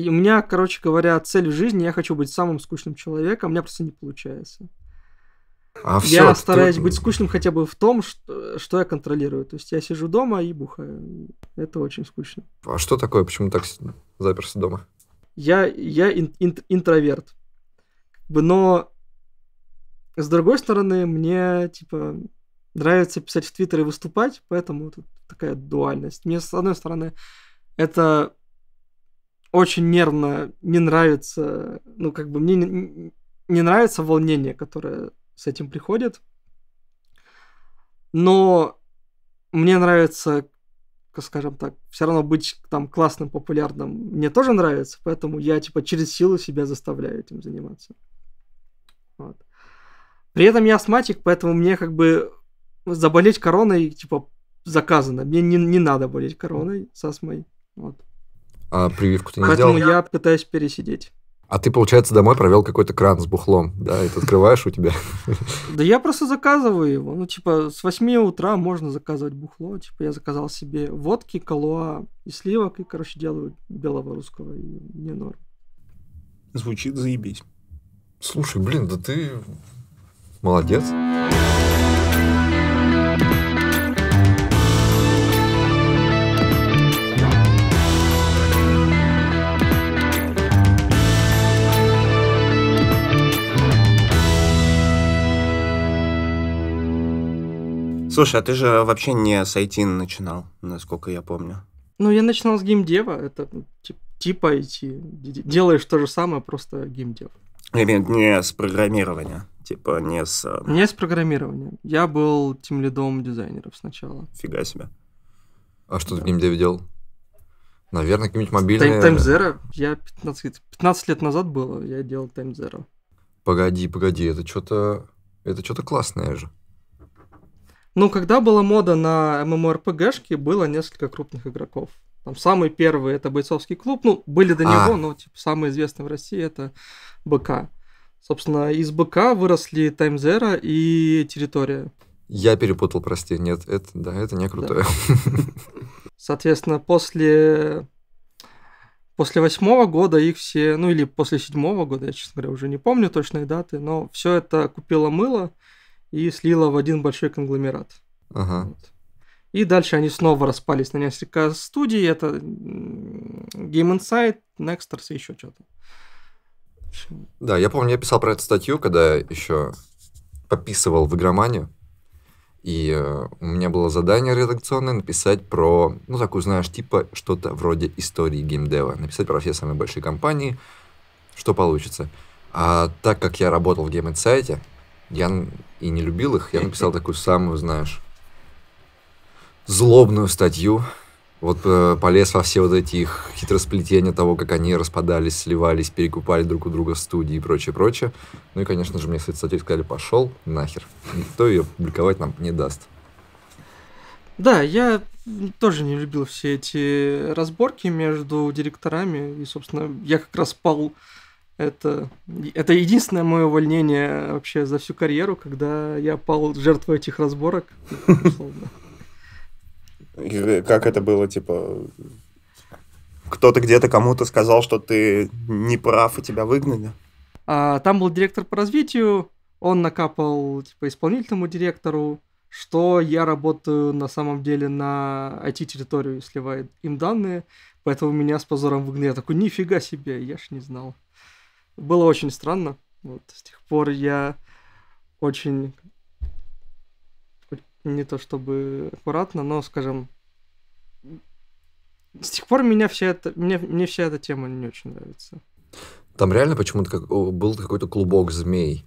И у меня, короче говоря, цель в жизни, я хочу быть самым скучным человеком, у меня просто не получается. А я все, стараюсь ты... быть скучным хотя бы в том, что, что я контролирую. То есть я сижу дома и бухаю. Это очень скучно. А что такое? Почему так заперся дома? Я, я ин, ин, интроверт. Но с другой стороны, мне типа нравится писать в Твиттер и выступать, поэтому тут такая дуальность. Мне, с одной стороны, это очень нервно, не нравится, ну, как бы мне не, не нравится волнение, которое с этим приходит. Но мне нравится, скажем так, все равно быть там классным, популярным. Мне тоже нравится, поэтому я типа через силу себя заставляю этим заниматься. Вот. При этом я астматик, поэтому мне как бы заболеть короной типа заказано. Мне не, не надо болеть короной с астмой. Вот. А прививку ты не Поэтому сделал? я пытаюсь пересидеть. А ты, получается, домой провел какой-то кран с бухлом, да, и ты открываешь у тебя. Да я просто заказываю его. Ну, типа, с 8 утра можно заказывать бухло. Типа, я заказал себе водки, колоа и сливок, и, короче, делаю белого русского, и не норм. Звучит заебись. Слушай, блин, да ты молодец. Молодец. Слушай, а ты же вообще не с IT начинал, насколько я помню. Ну, я начинал с геймдева, это ну, типа IT. Делаешь то же самое, просто геймдев. Или не с программирования, типа не с... Э, не с программирования. Я был тем лидом дизайнеров сначала. Фига себе. А что ты в геймдеве делал? Наверное, какие-нибудь мобильные... Time, time Zero? Я 15, 15 лет назад было, я делал Time Zero. Погоди, погоди, это что-то... Это что-то классное же. Ну, когда была мода на ММОРПГшки, было несколько крупных игроков. Там самый первый это бойцовский клуб. Ну, были до а. него, а. но типа самый известный в России это БК. Собственно, из БК выросли Таймзера и территория. Я перепутал, прости. Нет, это да, это не крутое. Соответственно, после после восьмого года их все, ну или после седьмого года, я, честно говоря, уже не помню точные даты, но все это купило мыло, и слила в один большой конгломерат. Ага. Вот. И дальше они снова распались на несколько студий. Это Game Insight, Nexters и еще что-то. Да, я помню, я писал про эту статью, когда еще пописывал в игроманию. И э, у меня было задание редакционное написать про, ну, такую, знаешь, типа что-то вроде истории геймдева. Написать про все самые большие компании, что получится. А так как я работал в Game Insight, я и не любил их, я написал такую самую, знаешь, злобную статью. Вот э, полез во все вот эти их хитросплетения того, как они распадались, сливались, перекупали друг у друга студии и прочее, прочее. Ну и, конечно же, мне с этой статьей сказали, пошел нахер. Никто ее публиковать нам не даст. Да, я тоже не любил все эти разборки между директорами. И, собственно, я как раз пал... Спал это, это единственное мое увольнение вообще за всю карьеру, когда я пал жертвой этих разборок. Как это было, типа, кто-то где-то кому-то сказал, что ты не прав, и тебя выгнали? А, там был директор по развитию, он накапал, типа, исполнительному директору, что я работаю на самом деле на IT-территорию, сливает им данные, поэтому меня с позором выгнали. Я такой, нифига себе, я ж не знал было очень странно. Вот, с тех пор я очень не то чтобы аккуратно, но, скажем, с тех пор меня вся эта, мне, мне вся эта тема не очень нравится. Там реально почему-то как, был какой-то клубок змей.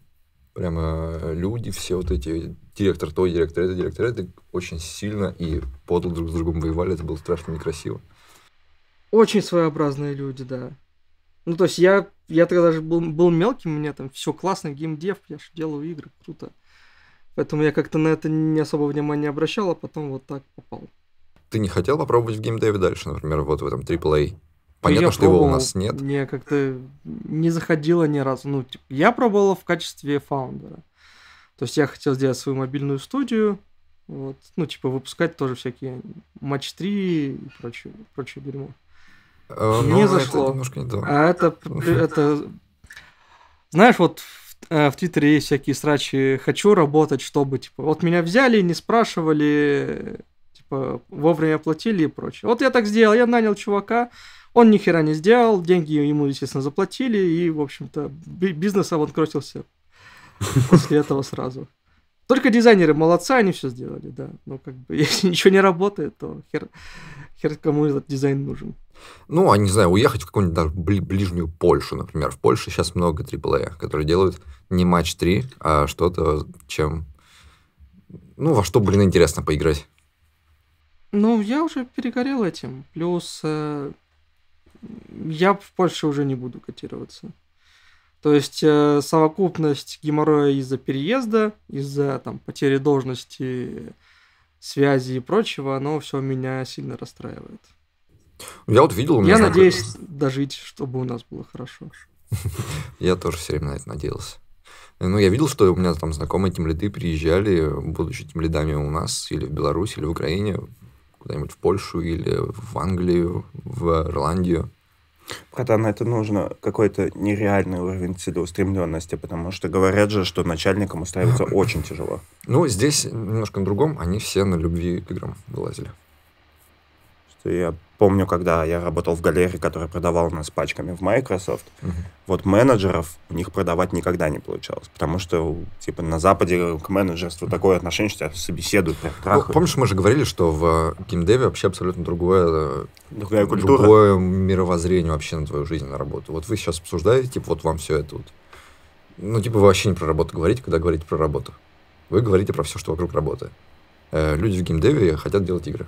Прямо люди все вот эти, директор то, директор это, директор это, очень сильно и подло друг с другом воевали, это было страшно некрасиво. Очень своеобразные люди, да. Ну, то есть я, я тогда даже был, был мелким, мне там все классно, геймдев, я же делаю игры, круто. Поэтому я как-то на это не особо внимания обращал, а потом вот так попал. Ты не хотел попробовать в геймдеве дальше, например, вот в этом AAA? Ну, Понятно, я что пробовал, его у нас нет. Мне как-то не заходило ни разу. Ну, типа, я пробовал в качестве фаундера. То есть я хотел сделать свою мобильную студию, вот, ну, типа, выпускать тоже всякие матч 3 и прочее, прочее дерьмо. Мне э, ну, зашло. немножко не то. А это, это... Знаешь, вот э, в Твиттере есть всякие срачи «хочу работать, чтобы...» Типа, вот меня взяли, не спрашивали, типа, вовремя платили и прочее. Вот я так сделал, я нанял чувака, он ни хера не сделал, деньги ему, естественно, заплатили, и, в общем-то, бизнес обанкротился после этого сразу. Только дизайнеры молодцы, они все сделали, да. Но как бы, если ничего не работает, то хер, хер кому этот дизайн нужен ну, а не знаю, уехать в какую-нибудь даже ближнюю Польшу, например. В Польше сейчас много AAA, которые делают не матч 3, а что-то, чем... Ну, во что, блин, интересно поиграть. Ну, я уже перегорел этим. Плюс э, я в Польше уже не буду котироваться. То есть э, совокупность геморроя из-за переезда, из-за там потери должности, связи и прочего, оно все меня сильно расстраивает. Я вот видел, у меня Я знакомый... надеюсь дожить, чтобы у нас было хорошо. Я тоже все время на это надеялся. Ну, я видел, что у меня там знакомые темлиды приезжали, будучи темлидами у нас, или в Беларуси или в Украине, куда-нибудь в Польшу, или в Англию, в Ирландию. Братан, на это нужно какой-то нереальный уровень целеустремленности, потому что говорят же, что начальникам устраиваться очень тяжело. Ну, здесь немножко на другом, они все на любви к играм вылазили. Я помню, когда я работал в галерее, которая продавала нас пачками в Microsoft, угу. вот менеджеров у них продавать никогда не получалось, потому что, типа, на Западе к менеджерству такое отношение, что тебя собеседуют, прям Ну, помнишь, мы же говорили, что в э, геймдеве вообще абсолютно другое... Э, Другая культура. Другое мировоззрение вообще на твою жизнь, на работу. Вот вы сейчас обсуждаете, типа, вот вам все это вот. Ну, типа, вы вообще не про работу говорите, когда говорите про работу. Вы говорите про все, что вокруг работы. Э, люди в геймдеве хотят делать игры.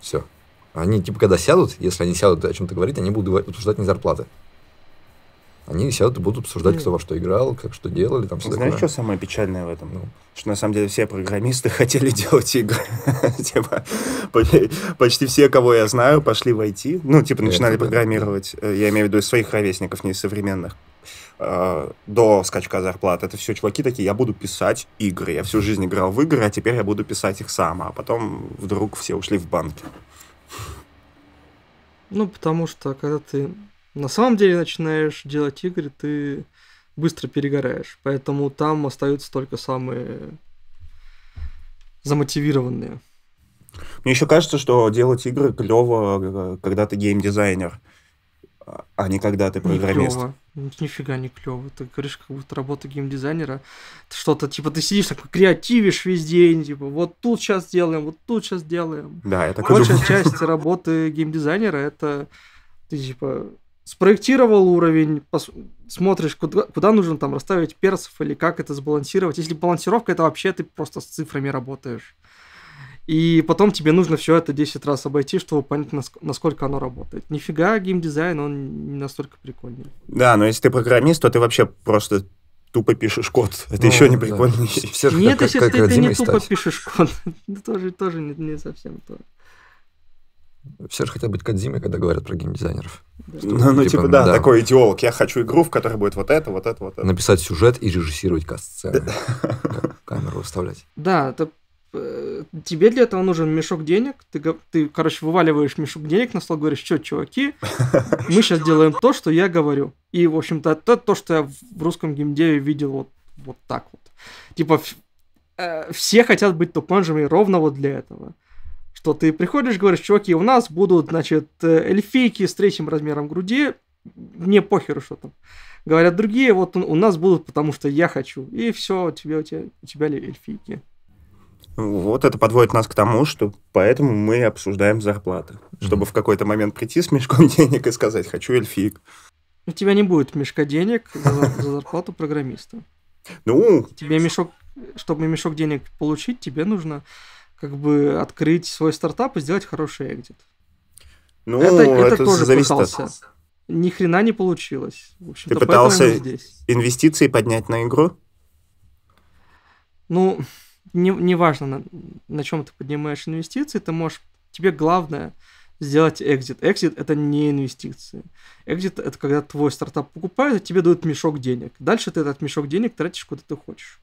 Все. Они, типа, когда сядут, если они сядут о чем-то говорить, они будут обсуждать не зарплаты. Они сядут и будут обсуждать, кто во что играл, как что делали. Там, Знаешь, такое. что самое печальное в этом? Ну. Что на самом деле все программисты хотели делать игры. Типа, почти все, кого я знаю, пошли в IT. Ну, типа, начинали программировать. Э, я имею в виду из своих ровесников, не из современных э, до скачка зарплат. Это все чуваки такие, я буду писать игры. Я всю жизнь играл в игры, а теперь я буду писать их сам. А потом вдруг все ушли в банки. Ну, потому что когда ты на самом деле начинаешь делать игры, ты быстро перегораешь. Поэтому там остаются только самые замотивированные. Мне еще кажется, что делать игры клево, э, когда ты геймдизайнер а не когда ты программист. Не клево. Нифига не клево. Ты говоришь, как будто работа геймдизайнера. Что-то типа ты сидишь такой креативишь весь день, типа вот тут сейчас делаем, вот тут сейчас делаем. Да, это Большая часть работы геймдизайнера это ты типа спроектировал уровень, пос... смотришь, куда, куда нужно там расставить персов или как это сбалансировать. Если балансировка, это вообще ты просто с цифрами работаешь. И потом тебе нужно все это 10 раз обойти, чтобы понять, насколько оно работает. Нифига геймдизайн, он не настолько прикольный. Да, но если ты программист, то ты вообще просто тупо пишешь код. Это ну, еще не прикольно. Да. Все Нет, как, если как, ты, ты не стать. тупо пишешь код, ну, тоже, тоже не, не совсем то. Все же хотят быть Кадзимой, когда говорят про геймдизайнеров. Да. ну, ну, типа, типа да, да, такой идеолог. Я хочу игру, в которой будет вот это, вот это, вот это. Написать сюжет и режиссировать касцены. Камеру выставлять. Да, это Э, тебе для этого нужен мешок денег, ты, ты, короче, вываливаешь мешок денег на стол, говоришь, что, чуваки, мы сейчас делаем то, что я говорю. И, в общем-то, это то, что я в русском геймдеве видел вот, вот так вот. Типа, э, все хотят быть топ ровно вот для этого. Что ты приходишь, говоришь, чуваки, у нас будут, значит, э, эльфийки с третьим размером груди, мне похеру, что там. Говорят другие, вот у нас будут, потому что я хочу. И все, у тебя, у тебя, у тебя эльфийки. Вот это подводит нас к тому, что поэтому мы обсуждаем зарплаты, mm-hmm. чтобы в какой-то момент прийти с мешком денег и сказать «хочу эльфик». У тебя не будет мешка денег за, зарплату программиста. Ну... Тебе мешок... Чтобы мешок денег получить, тебе нужно как бы открыть свой стартап и сделать хороший экзит. Ну, это, это, это тоже зависит пытался. от... Ни хрена не получилось. В Ты пытался здесь. инвестиции поднять на игру? Ну, не, не важно, на, на чем ты поднимаешь инвестиции, ты можешь, тебе главное сделать экзит. Экзит это не инвестиции. Экзит это когда твой стартап покупают, и тебе дают мешок денег. Дальше ты этот мешок денег тратишь куда ты хочешь.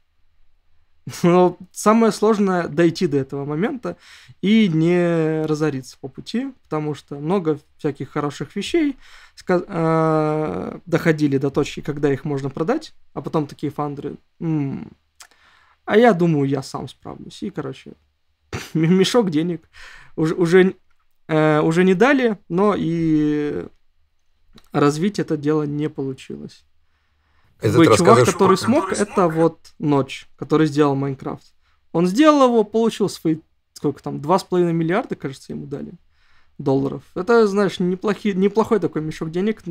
Но самое сложное дойти до этого момента и не разориться по пути, потому что много всяких хороших вещей э, доходили до точки, когда их можно продать, а потом такие фандры м-м, а я думаю, я сам справлюсь. И, короче, мешок денег уже, уже, э, уже не дали, но и развить это дело не получилось. Какой чувак, расскажешь... который смог, который это вот Ночь, который сделал Майнкрафт. Он сделал его, получил свои, сколько там, 2,5 миллиарда, кажется, ему дали долларов. Это, знаешь, неплохи, неплохой такой мешок денег.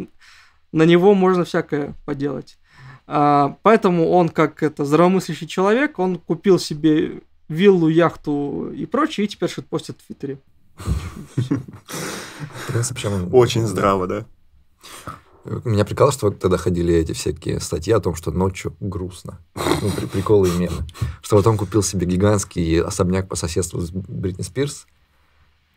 На него можно всякое поделать. А, поэтому он, как это здравомыслящий человек, он купил себе виллу, яхту и прочее, и теперь что-то постит в Твиттере. Очень здраво, да. Меня прикол, что тогда ходили эти всякие статьи о том, что ночью грустно. Ну, приколы и мемы. Что вот он купил себе гигантский особняк по соседству с Бритни Спирс,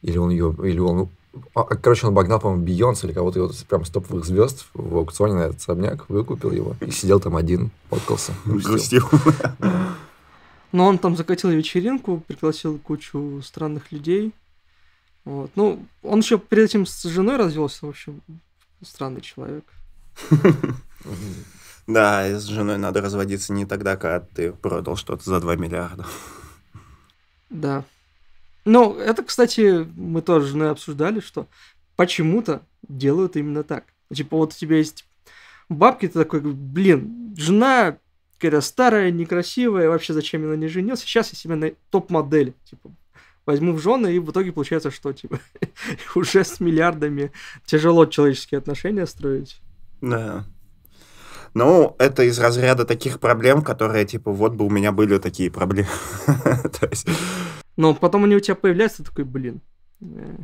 или он ее, или он а, а, Короче, он обогнал, по-моему, Бейонс или кого-то вот прям с топовых звезд в аукционе на этот особняк, выкупил его и сидел там один, подкался. Грустил. Но ну, он там закатил вечеринку, пригласил кучу странных людей. Вот. Ну, он еще перед этим с женой развелся, в общем, странный человек. Да, с женой надо разводиться не тогда, когда ты продал что-то за 2 миллиарда. Да. Ну, это, кстати, мы тоже с обсуждали, что почему-то делают именно так. Типа, вот у тебя есть бабки, ты такой, блин, жена какая-то старая, некрасивая, вообще зачем я на ней женился, сейчас я себе на топ-модель, типа, возьму в жены, и в итоге получается, что, типа, уже с миллиардами тяжело человеческие отношения строить. Да. Ну, это из разряда таких проблем, которые, типа, вот бы у меня были такие проблемы. То есть, но потом они у тебя появляются, ты такой, блин, э,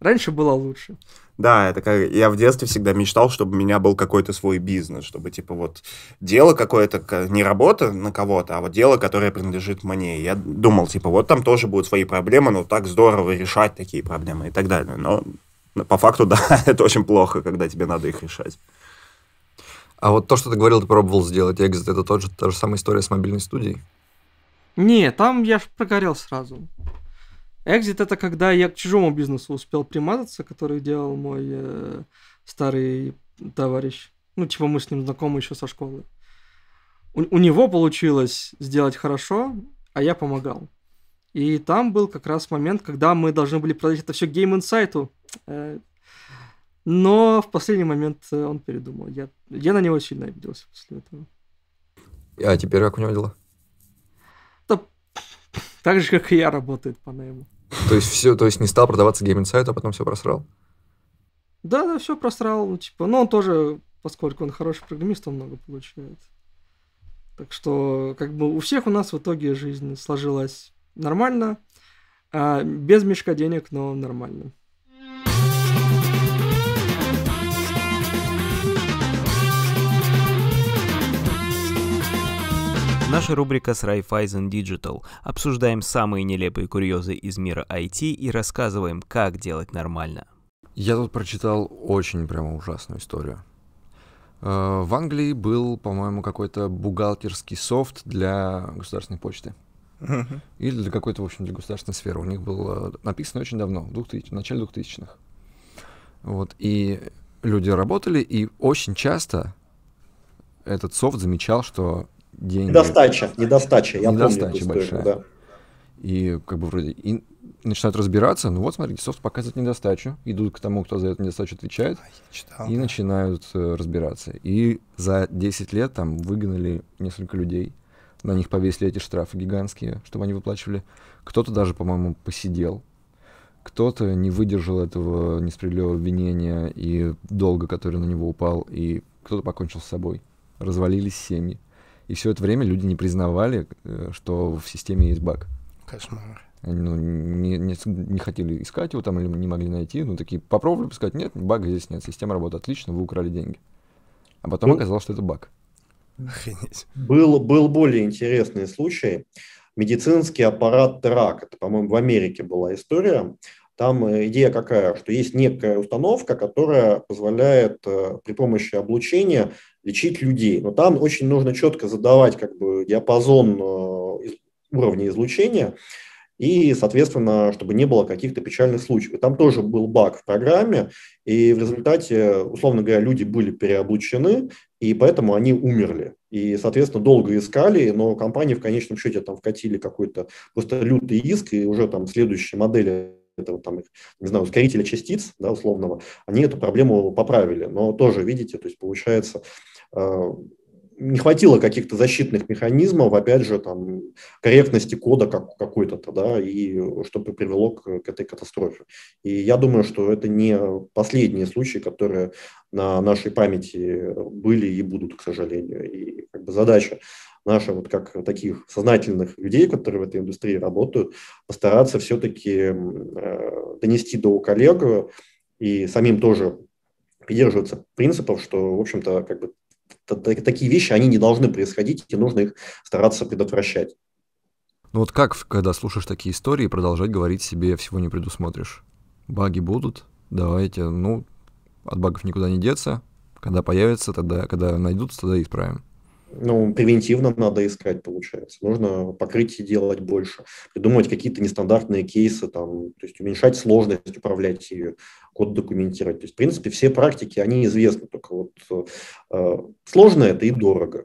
раньше было лучше. Да, это как я в детстве всегда мечтал, чтобы у меня был какой-то свой бизнес, чтобы типа вот дело какое-то не работа на кого-то, а вот дело, которое принадлежит мне. Я думал типа вот там тоже будут свои проблемы, но ну, так здорово решать такие проблемы и так далее. Но ну, по факту да, это очень плохо, когда тебе надо их решать. А вот то, что ты говорил, ты пробовал сделать экзит, это тот же, та же самая история с мобильной студией? Не, там я ж прогорел сразу. Экзит это когда я к чужому бизнесу успел примазаться, который делал мой э, старый товарищ. Ну, типа мы с ним знакомы еще со школы. У, у него получилось сделать хорошо, а я помогал. И там был как раз момент, когда мы должны были продать это все Game Insight. Э, но в последний момент э, он передумал. Я, я на него сильно обиделся после этого. А теперь как у него дела? Так же, как и я, работает по найму. То есть все, то есть не стал продаваться Game Insight, а потом все просрал? Да, да, все просрал. Ну, типа, но он тоже, поскольку он хороший программист, он много получает. Так что, как бы, у всех у нас в итоге жизнь сложилась нормально, а без мешка денег, но нормально. Наша рубрика с Raiffeisen Digital. Обсуждаем самые нелепые курьезы из мира IT и рассказываем, как делать нормально. Я тут прочитал очень прямо ужасную историю. Э, в Англии был, по-моему, какой-то бухгалтерский софт для государственной почты. Или для какой-то, в общем, для государственной сферы. У них было написано очень давно, в, 2000, в начале 2000-х. Вот, и люди работали, и очень часто этот софт замечал, что деньги. Недостача, недостача, я недостача помню большая. Историю, да. И как бы вроде и начинают разбираться, ну вот смотрите, софт показывает недостачу, идут к тому, кто за эту недостачу отвечает, а, читал, и да. начинают э, разбираться. И за 10 лет там выгнали несколько людей, на них повесили эти штрафы гигантские, чтобы они выплачивали. Кто-то даже, по-моему, посидел, кто-то не выдержал этого несправедливого обвинения и долга, который на него упал, и кто-то покончил с собой. Развалились семьи. И все это время люди не признавали, э, что в системе есть баг. Кошмар. Они ну, не, не, не хотели искать его там или не могли найти. Ну, такие попробовали пускать. Нет, бага здесь нет. Система работает отлично, вы украли деньги. А потом ну, оказалось, что это баг. Охренеть. Был, был более интересный случай. Медицинский аппарат ТРАК. Это, по-моему, в Америке была история. Там э, идея какая, что есть некая установка, которая позволяет э, при помощи облучения лечить людей. Но там очень нужно четко задавать как бы диапазон э, уровня излучения, и, соответственно, чтобы не было каких-то печальных случаев. И там тоже был баг в программе, и в результате, условно говоря, люди были переоблучены, и поэтому они умерли. И, соответственно, долго искали, но компании в конечном счете там вкатили какой-то просто лютый иск, и уже там следующие модели этого там, не знаю, ускорителя частиц, да, условного, они эту проблему поправили. Но тоже, видите, то есть получается, Э, не хватило каких-то защитных механизмов, опять же, там, корректности кода как, какой-то, да, и что привело к, к этой катастрофе. И я думаю, что это не последние случаи, которые на нашей памяти были и будут, к сожалению. И как бы задача наша, вот как таких сознательных людей, которые в этой индустрии работают, постараться все-таки э, донести до коллег и самим тоже придерживаться принципов, что, в общем-то, как бы такие вещи, они не должны происходить, и нужно их стараться предотвращать. Ну вот как, когда слушаешь такие истории, продолжать говорить себе всего не предусмотришь? Баги будут, давайте, ну, от багов никуда не деться, когда появятся, тогда, когда найдутся, тогда исправим ну, превентивно надо искать, получается. Нужно покрытие делать больше, придумывать какие-то нестандартные кейсы, там, то есть уменьшать сложность, управлять ее, код документировать. То есть, в принципе, все практики, они известны, только вот э, сложно это и дорого.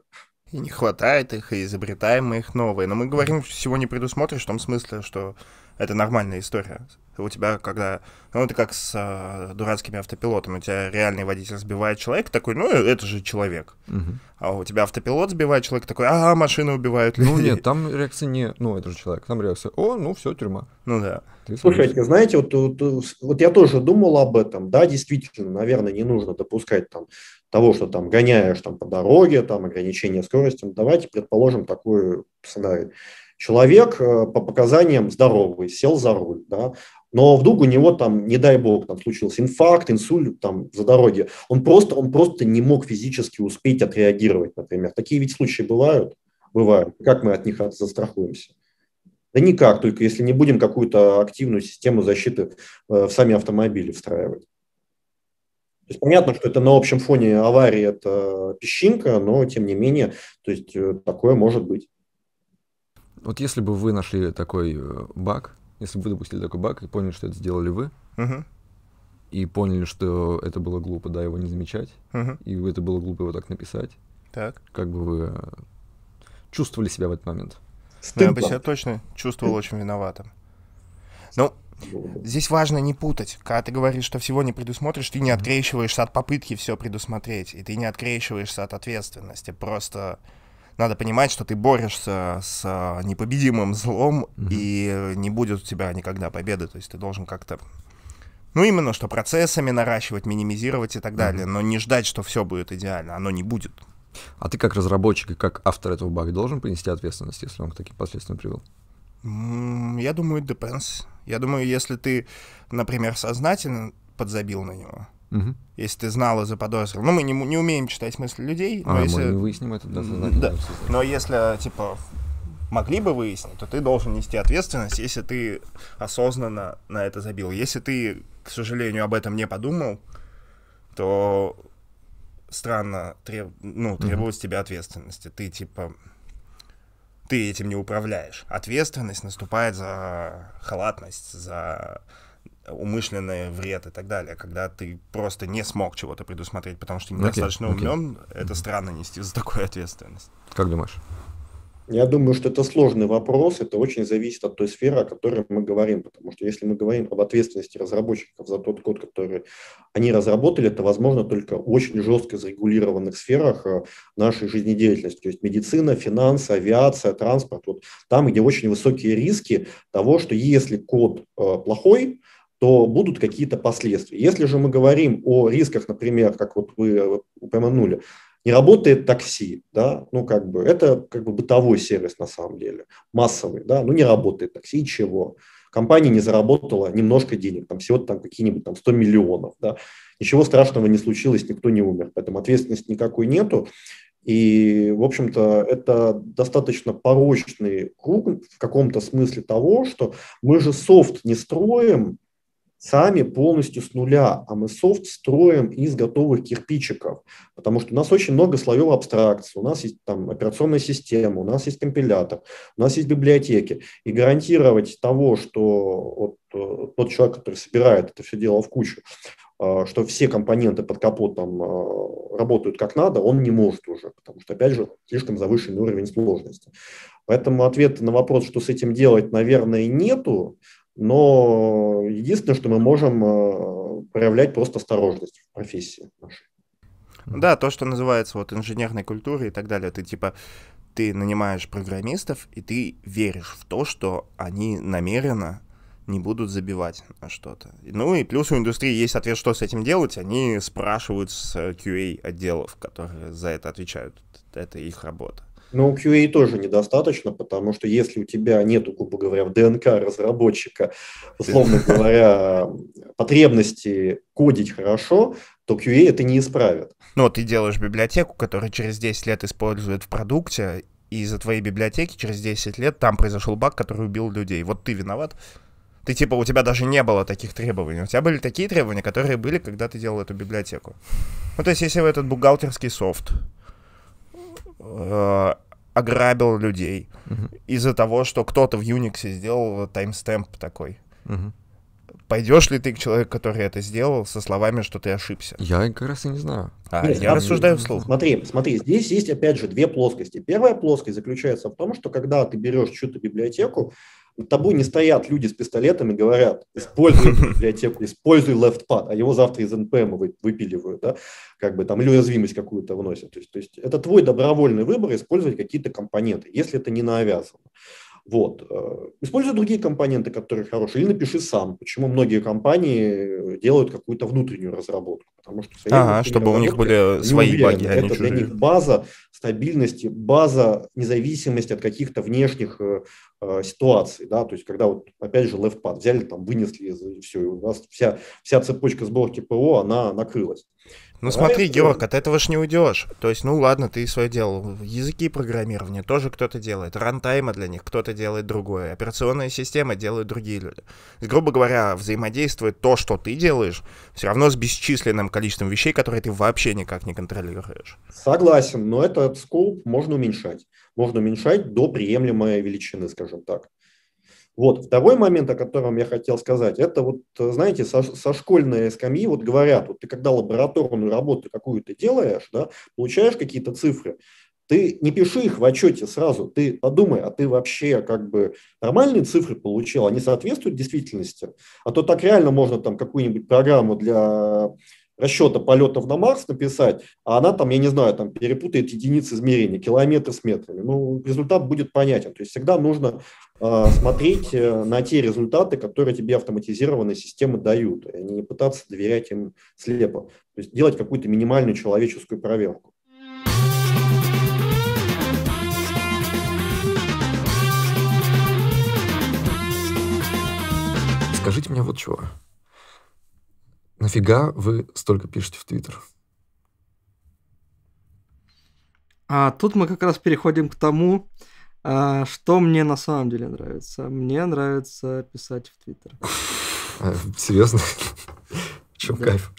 И не хватает их, и изобретаем мы их новые. Но мы говорим, что всего не предусмотришь в том смысле, что это нормальная история. У тебя, когда... Ну, это как с э, дурацкими автопилотами. У тебя реальный водитель сбивает человека, такой, ну, это же человек. Угу. А у тебя автопилот сбивает человека, такой, а, машины убивают людей. Ну, нет, там реакция не, ну, это же человек. Там реакция, о, ну, все, тюрьма. Ну, да. Ты Слушайте, знаете, вот, вот, вот я тоже думал об этом. Да, действительно, наверное, не нужно допускать там того, что там гоняешь там по дороге, там ограничение скорости. давайте предположим такой сценарий. Человек э, по показаниям здоровый, сел за руль, да, но вдруг у него там, не дай бог, там случился инфаркт, инсульт там за дороги. Он просто, он просто не мог физически успеть отреагировать, например. Такие ведь случаи бывают, бывают. Как мы от них застрахуемся? Да никак, только если не будем какую-то активную систему защиты э, в сами автомобили встраивать. То есть понятно, что это на общем фоне аварии это э, песчинка, но тем не менее, то есть такое может быть вот если бы вы нашли такой э, баг, если бы вы допустили такой баг и поняли, что это сделали вы, и поняли, что это было глупо, да, его не замечать, и это было глупо его так написать, так. как бы вы э, чувствовали себя в этот момент? Ну, я бы себя точно чувствовал очень виноватым. Ну, здесь важно не путать. Когда ты говоришь, что всего не предусмотришь, ты не открещиваешься от попытки все предусмотреть, и ты не открещиваешься от ответственности. Просто надо понимать, что ты борешься с э, непобедимым злом, mm и не будет у тебя никогда победы. То есть ты должен как-то ну, именно что процессами наращивать, минимизировать и так далее, mm но не ждать, что все будет идеально, оно не будет. А ты как разработчик и как автор этого бага должен принести ответственность, если он к таким последствиям привел? я думаю, it depends. Я думаю, если ты, например, сознательно подзабил на него, Угу. Если ты знал и заподозрил. Ну, мы не, не умеем читать мысли людей. А, но если... мы выясним это да. Но если, типа, могли бы выяснить, то ты должен нести ответственность, если ты осознанно на это забил. Если ты, к сожалению, об этом не подумал, то странно треб... ну, требовать mm с тебя ответственности. Ты типа ты этим не управляешь. Ответственность наступает за халатность, за умышленный вред и так далее, когда ты просто не смог чего-то предусмотреть, потому что недостаточно okay, okay. умен, это странно нести за такую ответственность. Как думаешь? Я думаю, что это сложный вопрос, это очень зависит от той сферы, о которой мы говорим, потому что если мы говорим об ответственности разработчиков за тот код, который они разработали, это возможно только в очень жестко зарегулированных сферах э, нашей жизнедеятельности, то есть медицина, финансы, авиация, транспорт, вот там, где очень высокие риски того, что если код э, плохой, то будут какие-то последствия. Если же мы говорим о рисках, например, как вот вы упомянули, не работает такси, да, ну как бы это как бы бытовой сервис на самом деле, массовый, да, ну не работает такси, и чего? Компания не заработала немножко денег, там всего там какие-нибудь там 100 миллионов, да, ничего страшного не случилось, никто не умер, поэтому ответственности никакой нету, и, в общем-то, это достаточно порочный круг в каком-то смысле того, что мы же софт не строим, сами полностью с нуля, а мы софт строим из готовых кирпичиков, потому что у нас очень много слоев абстракции, у нас есть там операционная система, у нас есть компилятор, у нас есть библиотеки, и гарантировать того, что вот э, тот человек, который собирает это все дело в кучу, э, что все компоненты под капотом э, работают как надо, он не может уже, потому что, опять же, слишком завышенный уровень сложности. Поэтому ответа на вопрос, что с этим делать, наверное, нету, но единственное, что мы можем э, проявлять просто осторожность в профессии нашей. Да, то, что называется вот инженерной культурой и так далее, ты типа ты нанимаешь программистов, и ты веришь в то, что они намеренно не будут забивать на что-то. Ну и плюс у индустрии есть ответ, что с этим делать. Они спрашивают с э, QA отделов, которые за это отвечают. Это их работа. Но QA тоже недостаточно, потому что если у тебя нету, грубо говоря, в ДНК разработчика, условно говоря, потребности кодить хорошо, то QA это не исправит. Ну, ты делаешь библиотеку, которая через 10 лет используют в продукте, и из-за твоей библиотеки через 10 лет там произошел баг, который убил людей. Вот ты виноват. Ты типа, у тебя даже не было таких требований. У тебя были такие требования, которые были, когда ты делал эту библиотеку. Ну, то есть, если вы этот бухгалтерский софт Э, ограбил людей угу. из-за того, что кто-то в Unix сделал таймстемп такой. Угу. Пойдешь ли ты к человеку, который это сделал, со словами, что ты ошибся? Я как раз и не знаю. А, Нет, я смотри, рассуждаю вслух. Смотри, смотри, здесь есть опять же две плоскости. Первая плоскость заключается в том, что когда ты берешь чью-то библиотеку, над тобой не стоят люди с пистолетами и говорят, используй библиотеку, используй LeftPad, а его завтра из NPM выпиливают. Да? как бы там или уязвимость какую-то вносят. То есть, то есть это твой добровольный выбор использовать какие-то компоненты, если это не навязано. Вот. Э, используй другие компоненты, которые хорошие, или напиши сам, почему многие компании э, делают какую-то внутреннюю разработку. Потому что ага, чтобы у них были свои уверены. баги, а Это чужие. для них база стабильности, база независимости от каких-то внешних э, э, ситуаций. Да? То есть, когда, вот, опять же, LeftPad взяли, там, вынесли, все, и у вас вся, вся цепочка сборки ПО, она накрылась. Ну смотри, Георг, от этого ж не уйдешь. То есть, ну ладно, ты свое делал. Языки программирования тоже кто-то делает. Рантайма для них кто-то делает другое. Операционная система делают другие люди. Есть, грубо говоря, взаимодействует то, что ты делаешь, все равно с бесчисленным количеством вещей, которые ты вообще никак не контролируешь. Согласен, но этот скоп можно уменьшать. Можно уменьшать до приемлемой величины, скажем так. Вот второй момент, о котором я хотел сказать, это вот, знаете, со, со школьной скамьи вот говорят, вот ты когда лабораторную работу какую-то делаешь, да, получаешь какие-то цифры, ты не пиши их в отчете сразу, ты подумай, а ты вообще как бы нормальные цифры получил, они соответствуют действительности, а то так реально можно там какую-нибудь программу для расчета полетов на Марс написать, а она там, я не знаю, там перепутает единицы измерения, километры с метрами. Ну, результат будет понятен. То есть всегда нужно а, э, смотреть на те результаты, которые тебе автоматизированные системы дают, а не пытаться доверять им слепо. То есть делать какую-то минимальную человеческую проверку. Скажите мне вот чего. Нафига вы столько пишете в Твиттер? А тут мы как раз переходим к тому, а, что мне на самом деле нравится. Мне нравится писать в Твиттер. А, Серьезно? чем кайф?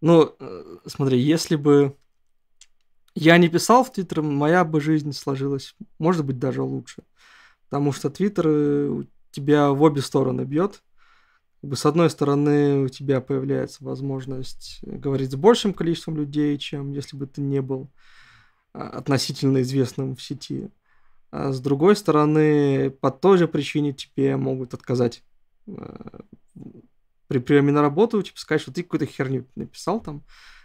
Ну, э, смотри, если бы я не писал в Твиттер, моя бы жизнь сложилась, может быть, даже лучше. Потому что Твиттер э, тебя в обе стороны бьет с одной стороны, у тебя появляется возможность э, говорить с большим количеством людей, чем если бы ты не был а, относительно известным в сети. А с другой стороны, по той же причине тебе могут отказать э, при приеме на работу, типа сказать, что ты какую-то херню написал там,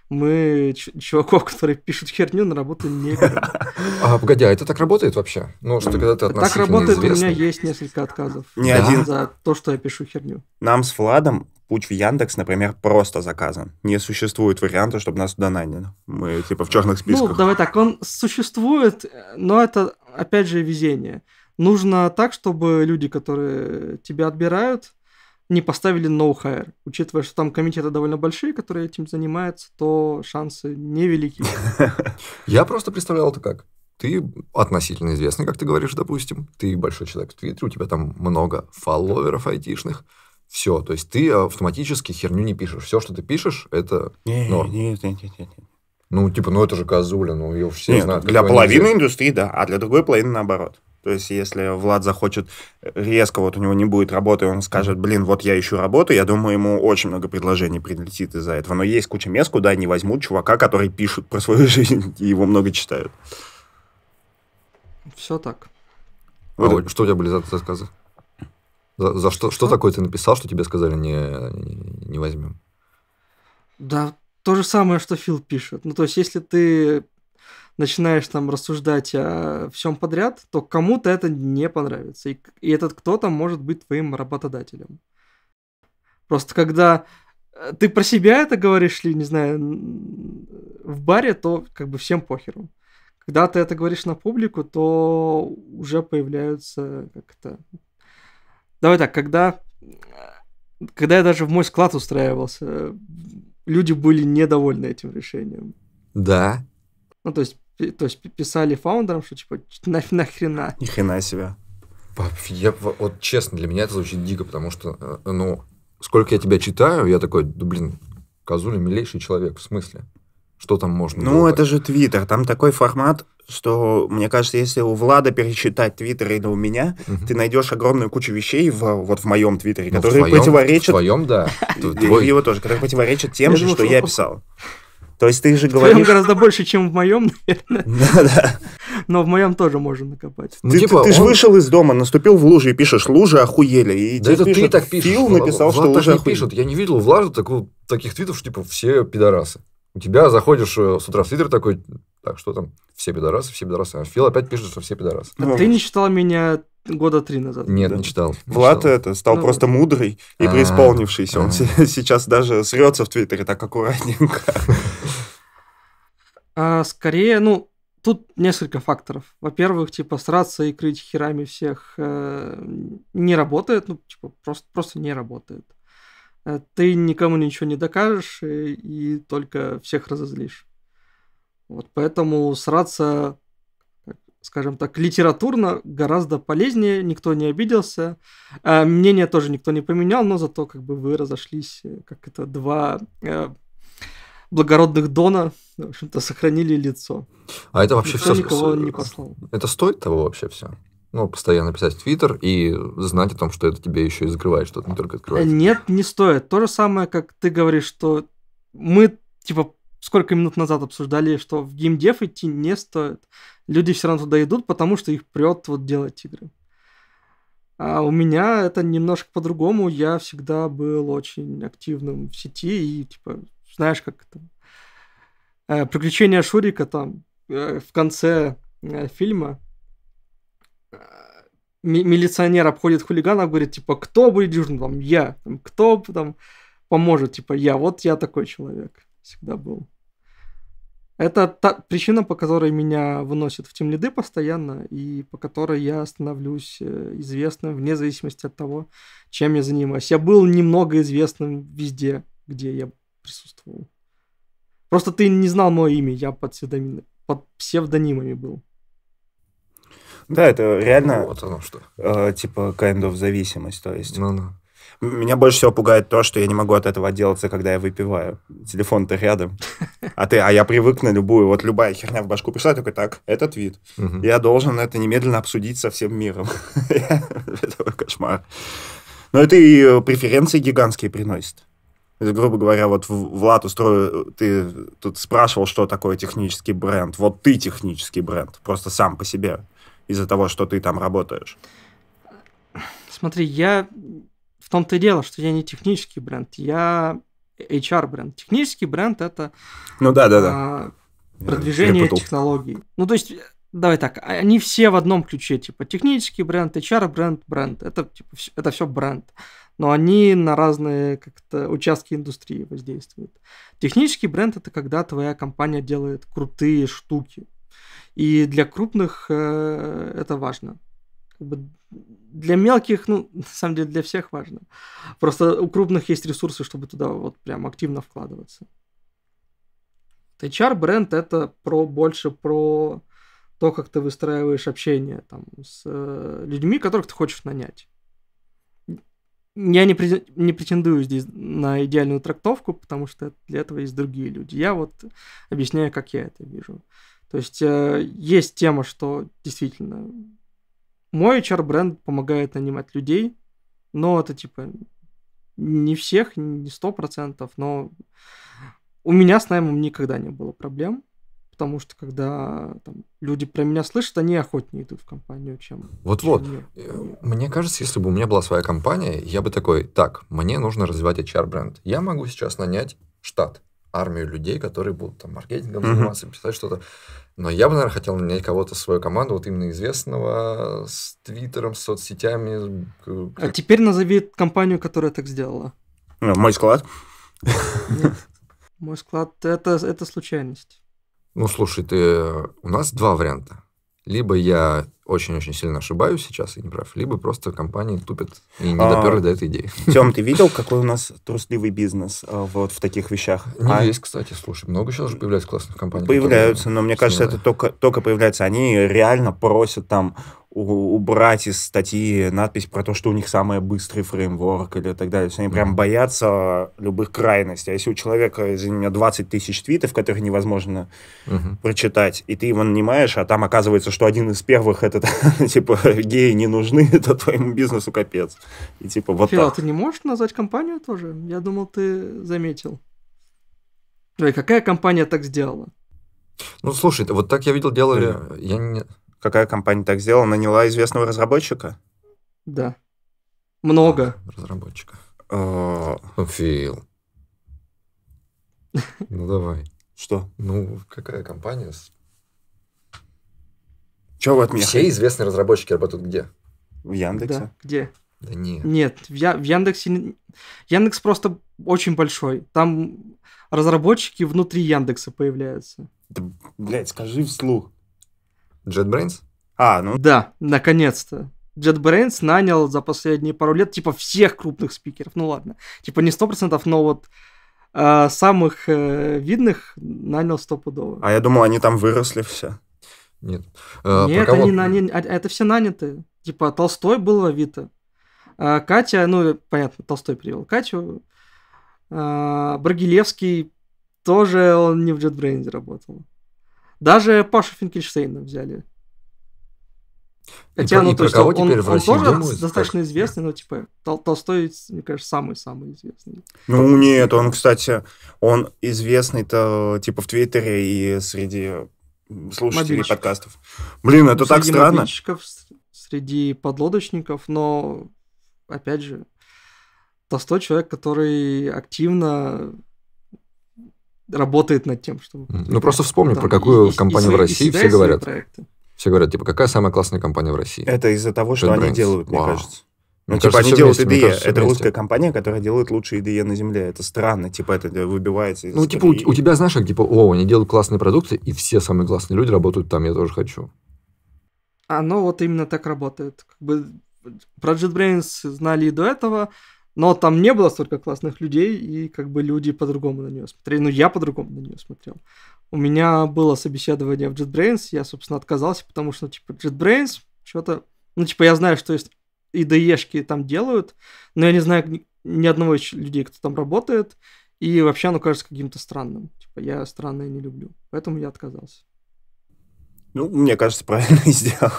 мы чуваков, которые пишут херню, на работу не А, погоди, а это так работает вообще? Ну, что когда ты Так работает, у меня есть несколько отказов. Не один. За то, что я пишу херню. Нам с Владом путь в Яндекс, например, просто заказан. Не существует варианта, чтобы нас туда наняли. Мы типа в черных ну, списках. Ну, давай так, он существует, но это, опять же, везение. Нужно так, чтобы люди, которые тебя отбирают, не поставили no hire. Учитывая, что там комитеты довольно большие, которые этим занимаются, то шансы невелики. Я просто представлял это как. Ты относительно известный, как ты говоришь, допустим. Ты большой человек в Твиттере, у тебя там много фолловеров айтишных. Все, то есть ты автоматически херню не пишешь. Все, что ты пишешь, это... Нет, нет, нет, нет, нет. Ну, типа, ну это же козуля, ну ее все Нет, знают. Для половины индустрии, да, а для другой половины наоборот. То есть, если Влад захочет э, резко, вот у него не будет работы, он скажет, блин, вот я ищу работу, я думаю, ему очень много предложений прилетит из-за этого. Но есть куча мест, куда они возьмут чувака, который пишет про свою жизнь, и его много читают. Все так. А вот. А, что у тебя были за, за За, за что, что? что такое ты написал, что тебе сказали не, не возьмем? Да, то же самое, что Фил пишет. Ну, то есть, если ты начинаешь там рассуждать о всем подряд, то кому-то это не понравится. И, и этот кто-то может быть твоим работодателем. Просто когда э, ты про себя это говоришь, ли не знаю, в баре, то как бы всем похеру. Когда ты это говоришь на публику, то уже появляются как-то... Давай так, когда... Э, когда я даже в мой склад устраивался, э, люди были недовольны этим решением. Да. Ну, то есть то есть писали фаундерам, что типа на, нахрена. Ни хрена себе. Я, вот честно, для меня это звучит дико, потому что, э, ну, сколько я тебя читаю, я такой, да, блин, Козуля милейший человек, в смысле? Что там можно? Ну, было? это же Твиттер. Там такой формат, что, мне кажется, если у Влада перечитать Твиттер или у меня, угу. ты найдешь огромную кучу вещей в, вот в моем Твиттере, ну, которые в твоем, противоречат... В твоем, да. Его тоже, которые противоречат тем же, что я писал. То есть ты же говоришь... В твоем гораздо больше, чем в моем, наверное. Да, да. Но в моем тоже можно накопать. Ну, ты, типа, ты, ты он... же вышел из дома, наступил в лужу и пишешь, лужи охуели. И да это пишут, ты так пишешь. Фил написал, Влад, что Влад лужи так охуели. пишет. Я не видел Влада такого, таких твитов, что типа все пидорасы. У тебя заходишь э, с утра в твиттер такой, так что там все пидорасы, все пидорасы. А Фил опять пишет, что все пидорасы. А ты не читал меня года три назад. Нет, да. не читал. Не Влад читал. это стал ну, просто мудрый и преисполнившийся. Он а. сейчас даже срется в Твиттере так аккуратненько. А, скорее, ну, тут несколько факторов. Во-первых, типа, сраться и крыть херами всех э, не работает, ну, типа, просто, просто не работает. Э, ты никому ничего не докажешь и, и только всех разозлишь. Вот поэтому сраться, скажем так, литературно гораздо полезнее, никто не обиделся. Э, мнение тоже никто не поменял, но зато как бы вы разошлись, э, как это, два э, благородных Дона, в общем-то, сохранили лицо. А это вообще никто все... никого не послал. Это стоит того вообще все? ну, постоянно писать в Твиттер и знать о том, что это тебе еще и закрывает что-то, не только открывает. Нет, не стоит. То же самое, как ты говоришь, что мы, типа, сколько минут назад обсуждали, что в геймдев идти не стоит. Люди все равно туда идут, потому что их прет вот делать игры. А у меня это немножко по-другому. Я всегда был очень активным в сети и, типа, знаешь, как это... Э, Приключения Шурика там э, в конце э, фильма милиционер обходит хулигана, говорит, типа, кто будет дежурным? Там, я. кто там поможет? Типа, я. Вот я такой человек всегда был. Это та причина, по которой меня выносят в тем лиды постоянно, и по которой я становлюсь э, известным вне зависимости от того, чем я занимаюсь. Я был немного известным везде, где я присутствовал. Просто ты не знал мое имя, я под, псевдоним, под псевдонимами был. Да, это реально, вот оно что. Э, типа, kind of зависимость, то есть. Ну, ну. Меня больше всего пугает то, что я не могу от этого отделаться, когда я выпиваю. Телефон-то рядом. А ты, а я привык на любую, вот любая херня в башку пришла, только так, этот вид. Угу. Я должен это немедленно обсудить со всем миром. это кошмар. Но ну, это и преференции гигантские приносит. Грубо говоря, вот Влад устроил, ты тут спрашивал, что такое технический бренд. Вот ты технический бренд, просто сам по себе, из-за того, что ты там работаешь. Смотри, я в том-то и дело, что я не технический бренд, я HR бренд. Технический бренд это ну да да да а, продвижение технологий. Ну то есть давай так, а, они все в одном ключе, типа технический бренд, HR бренд, бренд. Это типа это все бренд, но они на разные как-то участки индустрии воздействуют. Технический бренд это когда твоя компания делает крутые штуки, и для крупных э, это важно как бы для мелких, ну, на самом деле для всех важно. Просто у крупных есть ресурсы, чтобы туда вот прям активно вкладываться. HR-бренд это про больше про то, как ты выстраиваешь общение там, с э, людьми, которых ты хочешь нанять. Я не, при, не претендую здесь на идеальную трактовку, потому что для этого есть другие люди. Я вот объясняю, как я это вижу. То есть э, есть тема, что действительно мой HR-бренд помогает нанимать людей, но это типа не всех, не сто процентов, но у меня с наймом никогда не было проблем, потому что когда там, люди про меня слышат, они охотнее идут в компанию, чем... Вот-вот. Чем вот. Э, мне кажется, если бы у меня была своя компания, я бы такой, так, мне нужно развивать HR-бренд. Я могу сейчас нанять штат армию людей, которые будут там маркетингом заниматься, писать что-то. Но я бы, наверное, хотел нанять кого-то в свою команду, вот именно известного, с Твиттером, с соцсетями. А теперь назови компанию, которая так сделала. Ну, мой склад. Нет. Мой склад это, это случайность. Ну, слушай, ты... Э, у нас два варианта. Либо я очень-очень сильно ошибаюсь сейчас и не прав, либо просто компании тупят и не доперли а, до этой идеи. Тем, ты видел, какой у нас трусливый бизнес а, вот в таких вещах? Не а... есть, кстати, слушай, много сейчас же появляется классных компаний. Появляются, которые... но мне кажется, это только, только появляется. Они реально просят там убрать из статьи надпись про то, что у них самый быстрый фреймворк или так далее. То есть они прям боятся любых крайностей. А если у человека, извини меня, 20 тысяч твитов, которых невозможно mm-hmm. прочитать, и ты его нанимаешь, а там оказывается, что один из первых это это типа геи не нужны, это твоему бизнесу капец. И типа вот Фил, а так. ты не можешь назвать компанию тоже? Я думал, ты заметил. Джой, какая компания так сделала? Ну, слушай, вот так я видел, делали... Я не... Какая компания так сделала? Наняла известного разработчика? Да. Много. А, разработчика. А. Фил. Ну, давай. Что? Ну, какая компания с чего вы от меня? Все известные разработчики работают где? В Яндексе. Да. Где? Да нет. Нет, в, Я- в Яндексе... Яндекс просто очень большой. Там разработчики внутри Яндекса появляются. Да, блядь, скажи вслух. JetBrains? А, ну... Да, наконец-то. JetBrains нанял за последние пару лет, типа, всех крупных спикеров. Ну ладно, типа не 100%, но вот э, самых э, видных нанял стопудово. А я думал, они там выросли все. Нет. Э, Нет, кого... они, они, а, это все наняты. Типа Толстой был в Авито. А Катя, ну, понятно, Толстой привел Катю. А, Брагилевский тоже он не в JetBrains работал. Даже Пашу Финкельштейна взяли. Хотя, и ну, и то есть, он, он, он тоже думают, достаточно так? известный, но, типа, Тол Толстой, мне кажется, самый-самый известный. Ну, нет, он, кстати, он известный-то, типа, в Твиттере и среди слушателей мобильщиков. подкастов. Блин, это среди так странно. Мобильщиков, среди подлодочников, но, опять же, Толстой человек, который активно работает над тем, чтобы... Ну, просто вспомни, да, про какую и, компанию и, в России все говорят. Проекты. Все говорят, типа, какая самая классная компания в России? Это из-за того, что Фэт они делают, мне Вау. кажется. Ну, типа, они делают вместе, IDE. Кажется, это вместе. русская компания, которая делает лучшие IDE на земле. Это странно, типа, это выбивается из Ну, типа, у, у тебя, знаешь, как, типа, о, они делают классные продукты, и все самые классные люди работают там, я тоже хочу. Оно вот именно так работает. Как бы про JetBrains знали и до этого, но там не было столько классных людей, и как бы люди по-другому на нее смотрели. Ну, я по-другому на нее смотрел. У меня было собеседование в JetBrains, я, собственно, отказался, потому что, типа, JetBrains, что-то... Ну, типа, я знаю, что есть IDE-шки там делают, но я не знаю ни одного из людей, кто там работает, и вообще оно кажется каким-то странным. Типа, я странное не люблю, поэтому я отказался. Ну, мне кажется, правильно сделал.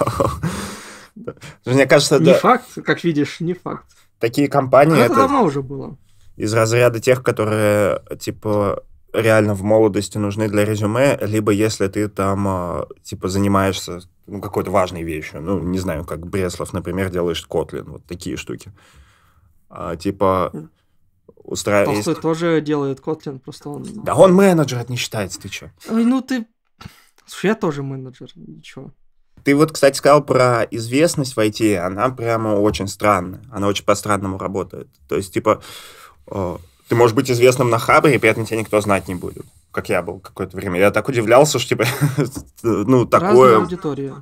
Мне кажется, Не факт, как видишь, не факт. Такие компании... Ну, это давно уже было. Из разряда тех, которые, типа, реально в молодости нужны для резюме, либо если ты там, а, типа, занимаешься ну, какой-то важной вещью. Ну, не знаю, как Бреслов, например, делаешь Котлин. Вот такие штуки. А, типа... Устраивает... Постой, тоже делает Котлин, просто он... Да он менеджер, это не считается, ты чё? Ой, ну ты... Слушай, я тоже менеджер, ничего. Ты вот, кстати, сказал про известность в IT, она прямо очень странная, она очень по-странному работает. То есть, типа, э, ты можешь быть известным на Хабре, и при этом тебя никто знать не будет как я был какое-то время. Я так удивлялся, что, типа, ну, такое... Разная аудитория.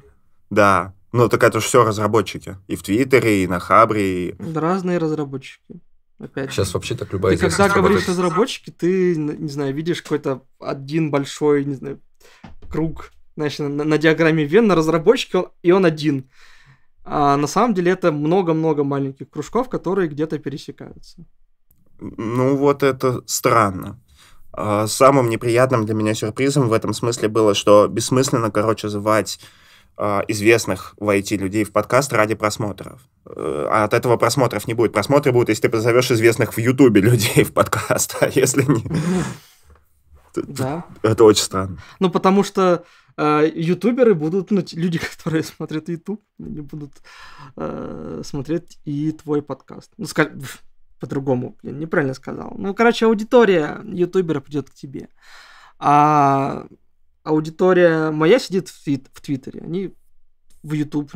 Да. Ну, так это же все разработчики. И в Твиттере, и на Хабре. И... Разные разработчики. Опять Сейчас вообще так любая Ты когда говоришь работает. разработчики, ты, не знаю, видишь какой-то один большой, не знаю, круг, значит, на, на диаграмме Вен, на разработчике, и он один. А на самом деле это много-много маленьких кружков, которые где-то пересекаются. Ну вот это странно. А, самым неприятным для меня сюрпризом в этом смысле было, что бессмысленно, короче, звать а, известных в IT людей в подкаст ради просмотров. Э, а от этого просмотров не будет. Просмотры будут, если ты позовешь известных в Ютубе людей в подкаст, а если не... Да. Это очень странно. Ну, потому что э, ютуберы будут, ну, люди, которые смотрят Ютуб, они будут э, смотреть и твой подкаст. Ну, скажем, по-другому, блин, неправильно сказал. Ну, короче, аудитория ютубера придет к тебе. А аудитория моя сидит в, твит- в Твиттере. Они в Ютуб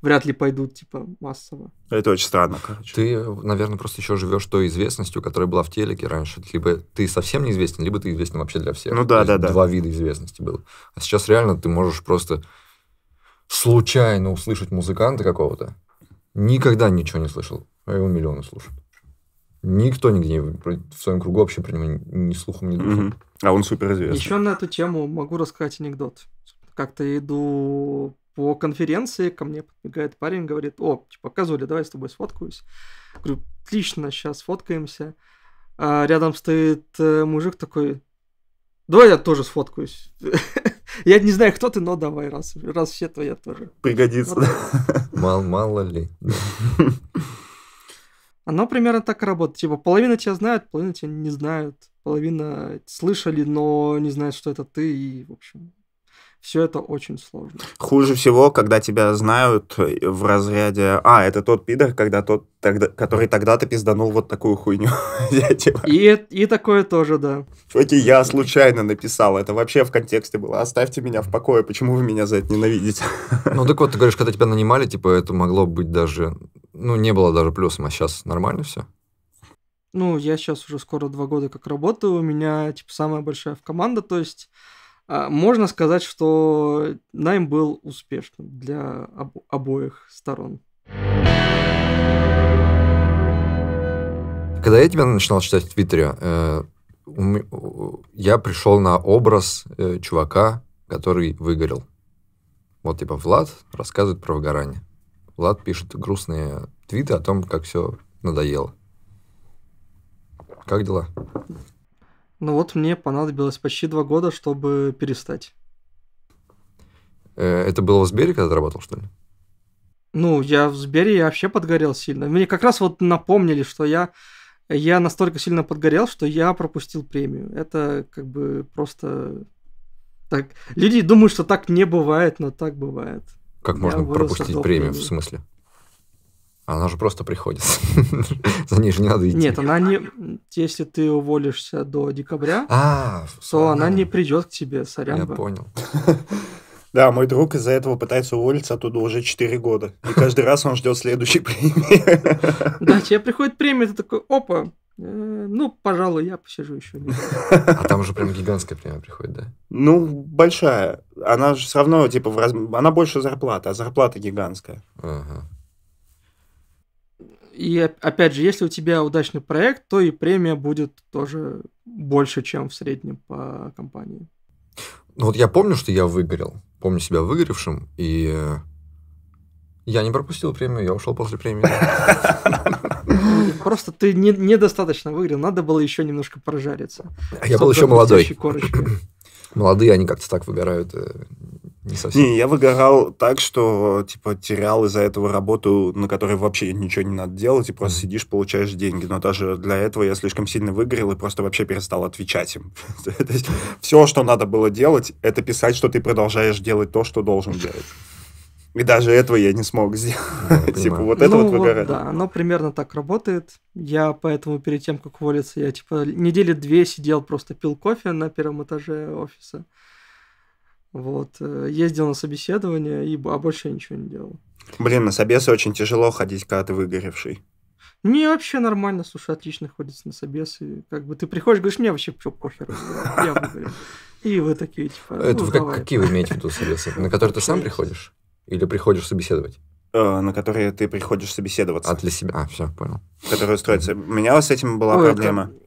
вряд ли пойдут, типа, массово. Это очень странно, короче. Ты, наверное, просто еще живешь той известностью, которая была в телеке раньше. Либо ты совсем неизвестен, либо ты известен вообще для всех. Ну да, То да, да. Два вида известности было. А сейчас реально ты можешь просто случайно услышать музыканта какого-то, Никогда ничего не слышал. А его миллионы слушают. Никто нигде в своем кругу вообще про него ни слухом, не духом. А он супер суперизвестный. Еще на эту тему могу рассказать анекдот. Как-то иду по конференции, ко мне подбегает парень, говорит, о, типа, Казули, давай с тобой сфоткаюсь. Говорю, отлично, сейчас сфоткаемся. А рядом стоит э, мужик такой, давай я тоже сфоткаюсь. Я не знаю, кто ты, но давай, раз, раз все, твои тоже. Пригодится. Вот. Ну мало, мало ли. Оно примерно так и работает. Типа, половина тебя знают, половина тебя не знают. Половина слышали, но не знают, что это ты. И, в общем, все это очень сложно. Хуже всего, когда тебя знают в разряде «А, это тот пидор, когда тот, тогда, который тогда-то пизданул вот такую хуйню». Типа и, такое тоже, да. Чуваки, я случайно написал, это вообще в контексте было. Оставьте меня в покое, почему вы меня за это ненавидите? ну так вот, ты говоришь, когда тебя нанимали, типа это могло быть даже... Ну, не было даже плюсом, а сейчас нормально все? Ну, я сейчас уже скоро два года как работаю, у меня, типа, самая большая в команда, то есть а, можно сказать, что найм был успешным для обо- обоих сторон. Когда я тебя начинал читать в Твиттере, э, я пришел на образ э, чувака, который выгорел. Вот типа Влад рассказывает про выгорание. Влад пишет грустные твиты о том, как все надоело. Как дела? Ну вот мне понадобилось почти два года, чтобы перестать. Э, это было в Сбере, когда ты работал, что ли? Ну, я в Сбере, я вообще подгорел сильно. Мне как раз вот напомнили, что я, я настолько сильно подгорел, что я пропустил премию. Это как бы просто... Так, люди думают, что так не бывает, но так бывает. Как я можно пропустить премию, премию, в смысле? Она же просто приходит. За ней же не надо идти. Нет, она не... Если ты уволишься до декабря, а, то она не придет к тебе, сорян. Я понял. Да, мой друг из-за этого пытается уволиться оттуда уже 4 года. И каждый раз он ждет следующей премии. Да, тебе приходит премия, ты такой, опа, э, ну, пожалуй, я посижу еще. А там уже прям гигантская премия приходит, да? Ну, большая. Она же все равно, типа, в раз... она больше зарплата, а зарплата гигантская. Ага. И опять же, если у тебя удачный проект, то и премия будет тоже больше, чем в среднем по компании. Ну вот я помню, что я выгорел. Помню себя выгоревшим, и я не пропустил премию, я ушел после премии. Просто ты не, недостаточно выиграл, надо было еще немножко прожариться. Я был еще молодой. Молодые, они как-то так выгорают, э, не совсем. Не, я выгорал так, что, типа, терял из-за этого работу, на которой вообще ничего не надо делать, и просто mm-hmm. сидишь, получаешь деньги. Но даже для этого я слишком сильно выгорел и просто вообще перестал отвечать им. То есть все, что надо было делать, это писать, что ты продолжаешь делать то, что должен делать. И даже этого я не смог сделать. Да, типа вот это ну, вот выгорание. да, оно примерно так работает. Я поэтому перед тем, как уволиться, я типа недели две сидел, просто пил кофе на первом этаже офиса. Вот, э, ездил на собеседование и а больше я ничего не делал. Блин, на собесы очень тяжело ходить, когда ты выгоревший. Не, вообще нормально, слушай, отлично ходится на собесы. Как бы ты приходишь, говоришь, мне вообще что, похер, я выгорел. И вы такие, типа, «Ну, Это ну, вы как, какие вы имеете в виду собесы? На которые ты сам приходишь? Или приходишь собеседовать? Э, на которые ты приходишь собеседоваться. А для себя. А, все, понял. Которые устроятся. У меня с этим была Ой, проблема. Это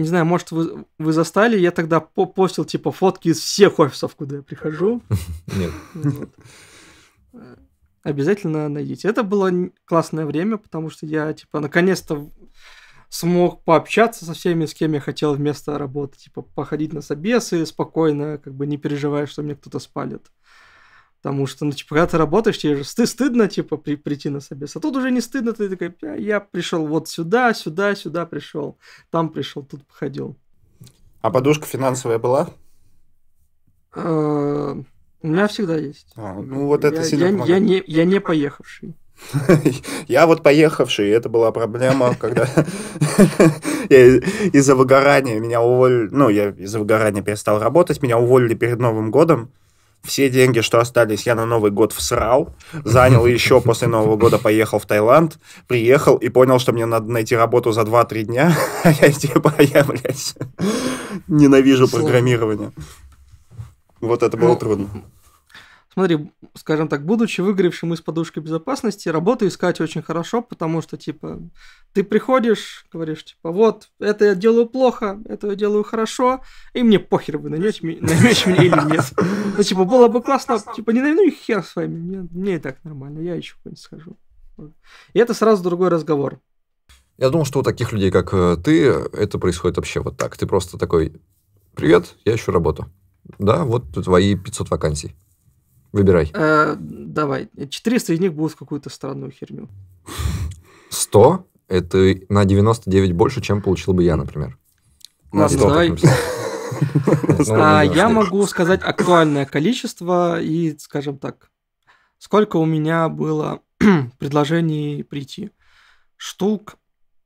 не знаю, может, вы, вы застали, я тогда по постил, типа, фотки из всех офисов, куда я прихожу. Нет. Обязательно найдите. Это было классное время, потому что я, типа, наконец-то смог пообщаться со всеми, с кем я хотел вместо работы, типа, походить на собесы спокойно, как бы не переживая, что мне кто-то спалит. Потому что, ну, типа, когда ты работаешь, тебе же сты стыдно, типа, при прийти на собес. А тут уже не стыдно, ты такой, «А, я пришел вот сюда, сюда, сюда пришел, там пришел, тут походил. А подушка финансовая была? А, у меня всегда есть. А, ну, вот это я, сильно я, не, я не поехавший. Я вот поехавший, и это была проблема, когда из-за выгорания меня уволили, ну, я из-за выгорания перестал работать, меня уволили перед Новым годом, все деньги, что остались, я на Новый год всрал. Занял еще после Нового года, поехал в Таиланд. Приехал и понял, что мне надо найти работу за 2-3 дня. А я типа, а я, блядь, ненавижу программирование. Вот это было трудно смотри, скажем так, будучи выигравшим из подушки безопасности, работу искать очень хорошо, потому что, типа, ты приходишь, говоришь, типа, вот, это я делаю плохо, это я делаю хорошо, и мне похер, вы найдете меня или нет. Ну, типа, было бы классно, типа, не найду их хер с вами, мне и так нормально, я еще куда-нибудь схожу. И это сразу другой разговор. Я думал, что у таких людей, как э, ты, это происходит вообще вот так. Ты просто такой, привет, я ищу работу. Да, вот твои 500 вакансий. Выбирай. Э, давай. 400 из них будут какую-то странную херню. 100 – это на 99 больше, чем получил бы я, например. На 100. Ну, а, я могу сказать актуальное количество и, скажем так, сколько у меня было предложений прийти. Штук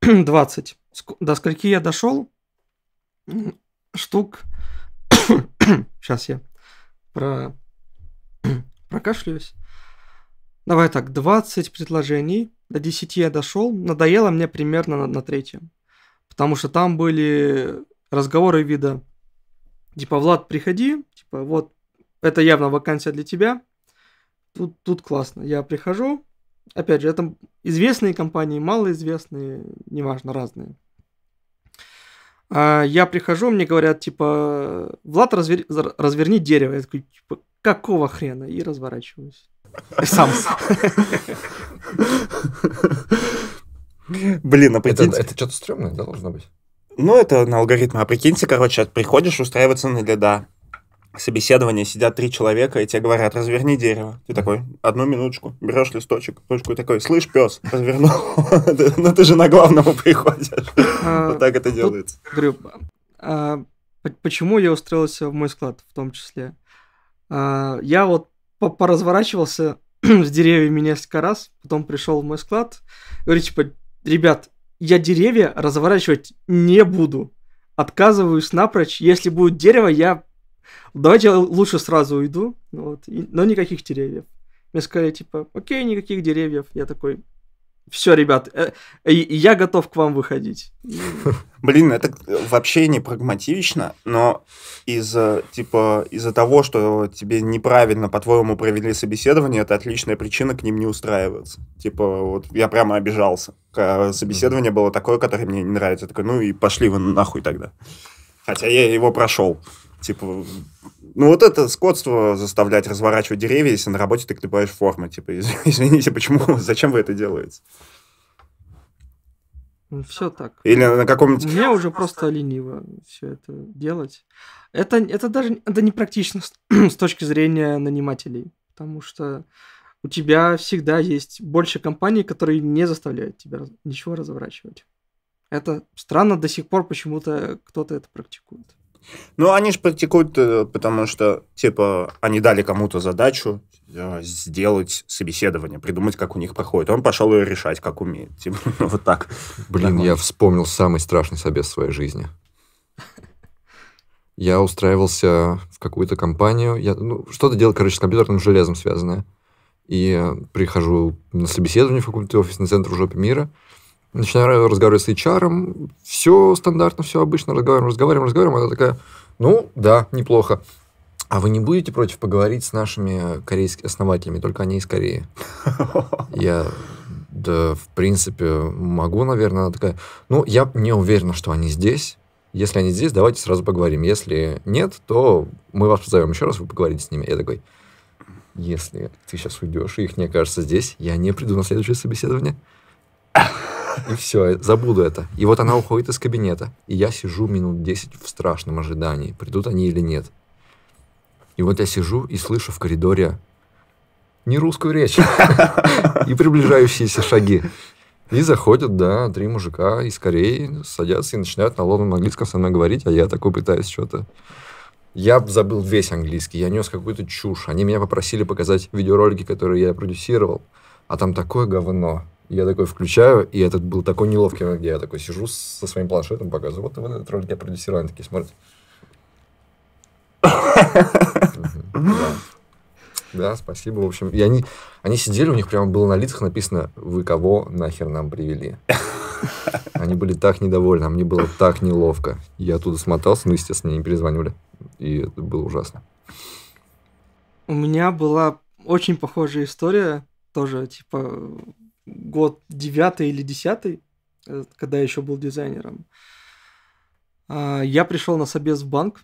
20. До скольки я дошел? Штук... Сейчас я про прокашливаюсь. Давай так, 20 предложений, до 10 я дошел, надоело мне примерно на, на третьем. Потому что там были разговоры вида, типа, Влад, приходи, типа, вот, это явно вакансия для тебя, тут, тут классно. Я прихожу, опять же, это известные компании, малоизвестные, неважно, разные. А я прихожу, мне говорят, типа, Влад, развер... разверни дерево. Я такой, типа, какого хрена? И разворачиваюсь. Сам. Блин, а прикиньте... Это, что-то стрёмное, должно быть? Ну, это на алгоритмы. А прикиньте, короче, приходишь устраиваться на леда, собеседование, сидят три человека, и тебе говорят, разверни дерево. Ты такой, одну минуточку, берешь листочек, точку и такой, слышь, пес, развернул. Ну, ты же на главному приходишь. А, вот так это делается. А, почему я устроился в мой склад в том числе? А, я вот поразворачивался с деревьями несколько раз, потом пришел в мой склад, говорю, типа, ребят, я деревья разворачивать не буду. Отказываюсь напрочь. Если будет дерево, я... Давайте я лучше сразу уйду. Вот. И... Но никаких деревьев. Мне сказали, типа, окей, никаких деревьев. Я такой, все, ребят, э, я готов к вам выходить. Блин, это вообще не прагматично, но из-за типа из-за того, что тебе неправильно по-твоему провели собеседование, это отличная причина к ним не устраиваться. Типа вот я прямо обижался. Э, собеседование было такое, которое мне не нравится. Я такой, ну и пошли вы нахуй тогда. Хотя я его прошел. Типа ну, вот это скотство заставлять разворачивать деревья, если на работе ты клепаешь формы. Типа, извините, почему, зачем вы это делаете? Ну, все так. Или на каком-нибудь... Мне уже просто лениво все это делать. Это, это даже это непрактично с, с точки зрения нанимателей, потому что у тебя всегда есть больше компаний, которые не заставляют тебя ничего разворачивать. Это странно до сих пор, почему-то кто-то это практикует. Ну, они же практикуют, э, потому что, типа, они дали кому-то задачу э, сделать собеседование, придумать, как у них проходит. Он пошел ее решать, как умеет. Типа, ну, вот так. Блин, я вспомнил самый страшный собес в своей жизни. Я устраивался в какую-то компанию. Я, ну, что-то делал, короче, с компьютерным железом связанное. И прихожу на собеседование в какой-то офисный центр в мира – начинаю разговаривать с HR, все стандартно, все обычно, разговариваем, разговариваем, разговариваем, она такая, ну, да, неплохо. А вы не будете против поговорить с нашими корейскими основателями, только они из Кореи? Я, да, в принципе, могу, наверное, она такая, ну, я не уверена, что они здесь, если они здесь, давайте сразу поговорим. Если нет, то мы вас позовем еще раз, вы поговорите с ними. Я такой, если ты сейчас уйдешь, и их не окажется здесь, я не приду на следующее собеседование. И все, забуду это. И вот она уходит из кабинета. И я сижу минут 10 в страшном ожидании, придут они или нет. И вот я сижу и слышу в коридоре не русскую речь и приближающиеся шаги. И заходят, да, три мужика из Кореи, садятся и начинают на ловном английском со мной говорить, а я такой пытаюсь что-то. Я забыл весь английский, я нес какую-то чушь. Они меня попросили показать видеоролики, которые я продюсировал, а там такое говно. Я такой включаю, и этот был такой неловкий момент, где я такой сижу со своим планшетом, показываю, вот, вот этот ролик я продюсировал, они такие смотрят. Да, спасибо. В общем, и они, они сидели, у них прямо было на лицах написано, вы кого нахер нам привели. Они были так недовольны, а мне было так неловко. Я оттуда смотался, ну, естественно, не перезванивали. И это было ужасно. У меня была очень похожая история тоже, типа, год девятый или десятый, э, когда я еще был дизайнером, а, я пришел на собес в банк,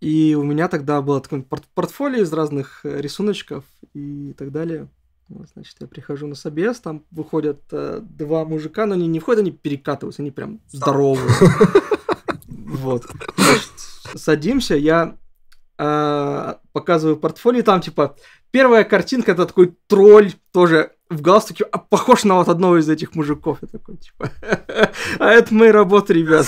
и у меня тогда было такое портфолио из разных э, рисуночков и так далее. Значит, я прихожу на собес, там выходят э, два мужика, но они не входят, они перекатываются, они прям здоровые. Вот. Садимся, я показываю портфолио, там типа первая картинка, это такой тролль тоже в галстуке а похож на вот одного из этих мужиков. Я такой, типа, а это мои работы, ребят.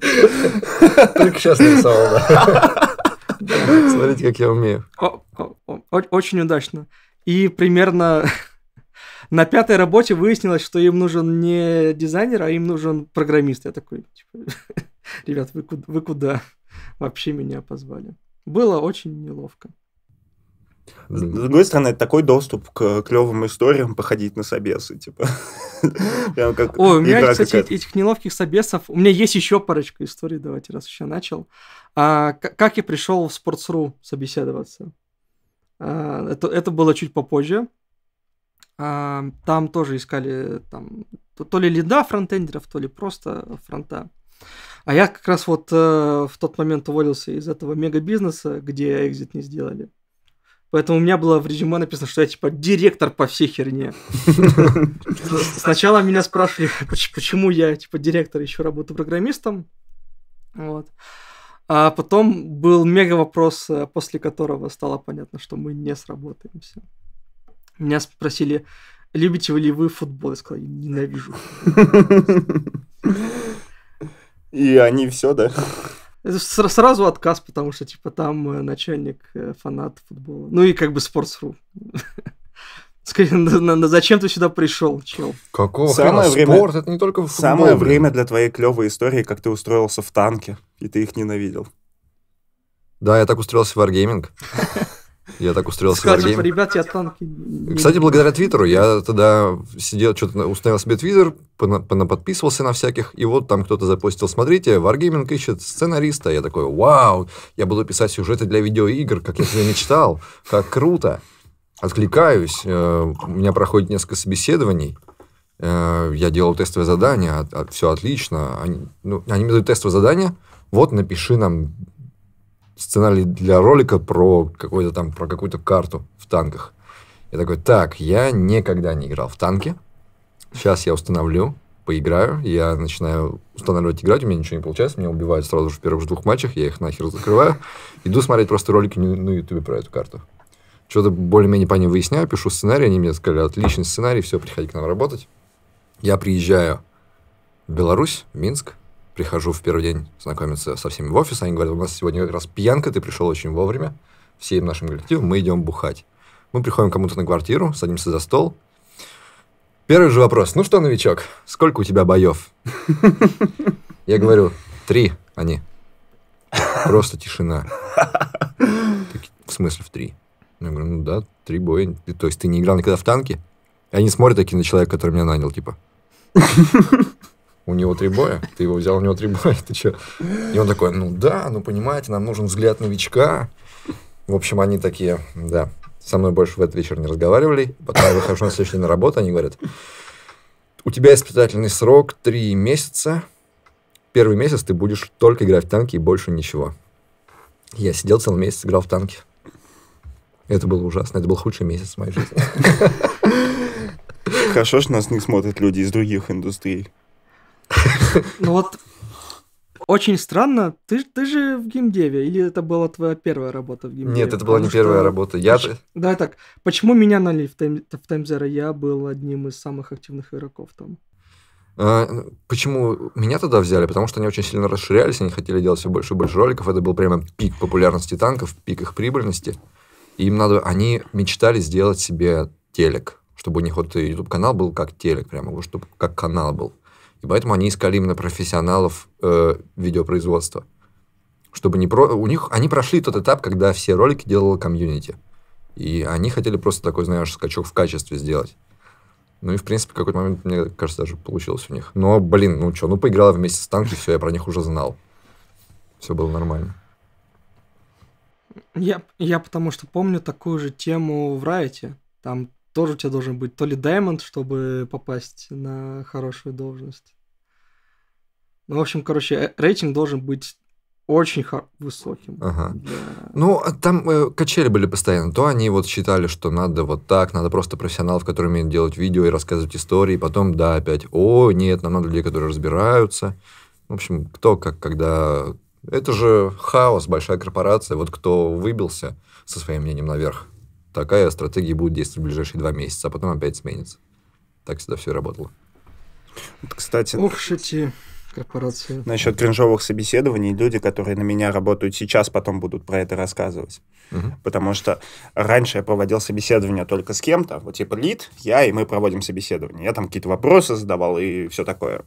Только сейчас нарисовал, да. Смотрите, как я умею. Очень удачно. И примерно на пятой работе выяснилось, что им нужен не дизайнер, а им нужен программист. Я такой, типа, ребят, вы, вы куда? Вообще меня позвали. Было очень неловко. С другой стороны, это такой доступ к клевым историям, походить на собесы, типа. Прям как Ой, у меня, кстати, этих неловких собесов... У меня есть еще парочка историй, давайте, раз еще начал. А, как я пришел в Sports.ru собеседоваться? А, это, это было чуть попозже. А, там тоже искали там, то ли лида фронтендеров, то ли просто фронта. А я как раз вот э, в тот момент уволился из этого мегабизнеса где экзит не сделали. Поэтому у меня было в резюме написано, что я типа директор по всей херне. Сначала меня спрашивали, почему я типа директор, еще работаю программистом. Вот. А потом был мега вопрос, э, после которого стало понятно, что мы не сработаемся. Меня спросили, любите ли вы футбол? Я сказал, ненавижу. И они все, да? Э, сразу отказ, потому что, типа, там э, начальник э, фанат футбола. Ну и как бы Sports.ru. Скорее, на, на, зачем ты сюда пришел, чел? Какого самое хрена? Время, Спорт, это не только футбол. Самое блин. время для твоей клевой истории, как ты устроился в танке, и ты их ненавидел. Да, я так устроился в Wargaming. Я так устроился Скажем, в Wargame. ребят, я танки... Кстати, благодаря Твиттеру я тогда сидел, что-то установил себе Твиттер, подписывался на всяких, и вот там кто-то запостил, смотрите, Wargaming ищет сценариста. Я такой, вау, я буду писать сюжеты для видеоигр, как я всегда мечтал, как круто. Откликаюсь, э, у меня проходит несколько собеседований, э, я делал тестовое задание, а, а, все отлично. Они, ну, они мне дают тестовое задание, вот напиши нам сценарий для ролика про какую-то там, про какую-то карту в танках. Я такой, так, я никогда не играл в танки. Сейчас я установлю, поиграю. Я начинаю устанавливать играть, у меня ничего не получается. Меня убивают сразу же в первых двух матчах, я их нахер закрываю. Иду смотреть просто ролики на ютубе про эту карту. Что-то более-менее по ним выясняю, пишу сценарий. Они мне сказали, отличный сценарий, все, приходи к нам работать. Я приезжаю в Беларусь, в Минск прихожу в первый день знакомиться со всеми в офис, они говорят, у нас сегодня как раз пьянка, ты пришел очень вовремя, всем нашим коллективом, мы идем бухать. Мы приходим кому-то на квартиру, садимся за стол. Первый же вопрос, ну что, новичок, сколько у тебя боев? Я говорю, три, они. Просто тишина. В смысле в три? Я говорю, ну да, три боя. То есть ты не играл никогда в танки? И они смотрят такие на человека, который меня нанял, типа у него три боя, ты его взял, у него три боя, ты что? И он такой, ну да, ну понимаете, нам нужен взгляд новичка. В общем, они такие, да, со мной больше в этот вечер не разговаривали. Потом я выхожу на следующий день на работу, они говорят, у тебя испытательный срок три месяца. Первый месяц ты будешь только играть в танки и больше ничего. Я сидел целый месяц, играл в танки. Это было ужасно. Это был худший месяц в моей жизни. Хорошо, что нас не смотрят люди из других индустрий. Ну вот, очень странно. Ты, ты же в геймдеве, или это была твоя первая работа в геймдеве? Нет, это была Потому не первая что... работа. Я... Поч... Да, так, почему меня налили в, тайм... в Таймзера? Я был одним из самых активных игроков там. А, почему меня туда взяли? Потому что они очень сильно расширялись, они хотели делать все больше и больше роликов. Это был прямо пик популярности танков, пик их прибыльности. им надо... Они мечтали сделать себе телек, чтобы у них вот YouTube-канал был как телек, прямо, чтобы как канал был. И поэтому они искали именно профессионалов э, видеопроизводства. Чтобы не про... У них... Они прошли тот этап, когда все ролики делала комьюнити. И они хотели просто такой, знаешь, скачок в качестве сделать. Ну и, в принципе, какой-то момент, мне кажется, даже получилось у них. Но, блин, ну что, ну поиграла вместе с танки, все, я про них уже знал. Все было нормально. Я, я потому что помню такую же тему в Райте. Там тоже у тебя должен быть то ли даймонд, чтобы попасть на хорошую должность. Ну, в общем, короче, э, рейтинг должен быть очень высоким. Ага. Да. Ну, а там э, качели были постоянно. То они вот считали, что надо вот так, надо просто профессионалов, которые умеют делать видео и рассказывать истории. И потом, да, опять, о, нет, нам надо людей, которые разбираются. В общем, кто как, когда... Это же хаос, большая корпорация. Вот кто выбился со своим мнением наверх, такая стратегия будет действовать в ближайшие два месяца, а потом опять сменится. Так всегда все работало. Вот, кстати... Ох, шити корпорации. Насчет кринжовых собеседований, люди, которые на меня работают сейчас, потом будут про это рассказывать. Угу. Потому что раньше я проводил собеседование только с кем-то, вот типа лид, я, и мы проводим собеседование. Я там какие-то вопросы задавал и все такое.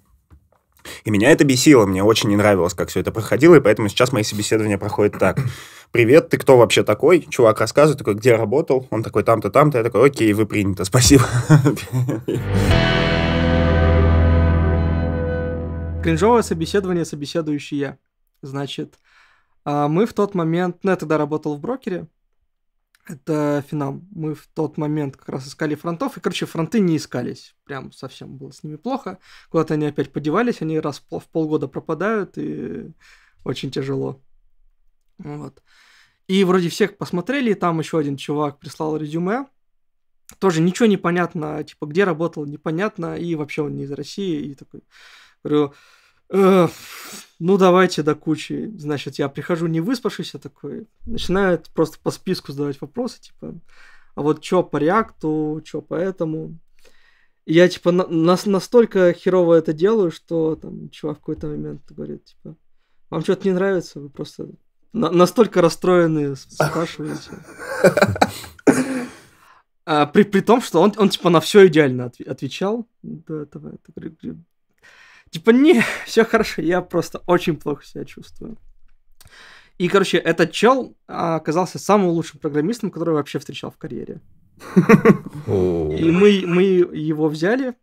И меня это бесило, мне очень не нравилось, как все это проходило, и поэтому сейчас мои собеседования проходят так. Привет, ты кто вообще такой? Чувак рассказывает, такой, где работал? Он такой, там-то, там-то. Я такой, окей, вы принято, спасибо. Кринжовое собеседование, собеседующий я. Значит, а, мы в тот момент, ну, я тогда работал в брокере, это финал. Мы в тот момент как раз искали фронтов, и, короче, фронты не искались. Прям совсем было с ними плохо. Куда-то они опять подевались, они раз в полгода пропадают, и очень тяжело. Вот. И вроде всех посмотрели, и там еще один чувак прислал резюме. Тоже ничего не понятно, типа, где работал, непонятно, и вообще он не из России, и такой, говорю, ну давайте до кучи. Значит, я прихожу не выспавшийся а такой, начинает просто по списку задавать вопросы, типа, а вот чё по реакту, чё по этому. И я, типа, на, настолько херово это делаю, что там чувак в какой-то момент говорит, типа, вам что-то не нравится, вы просто на, настолько расстроены спрашиваете. А при, при том, что он, он типа на все идеально от, отвечал до этого. Это, Типа, не, все хорошо, я просто очень плохо себя чувствую. И, короче, этот чел а, оказался самым лучшим программистом, который я вообще встречал в карьере. И мы, мы его взяли,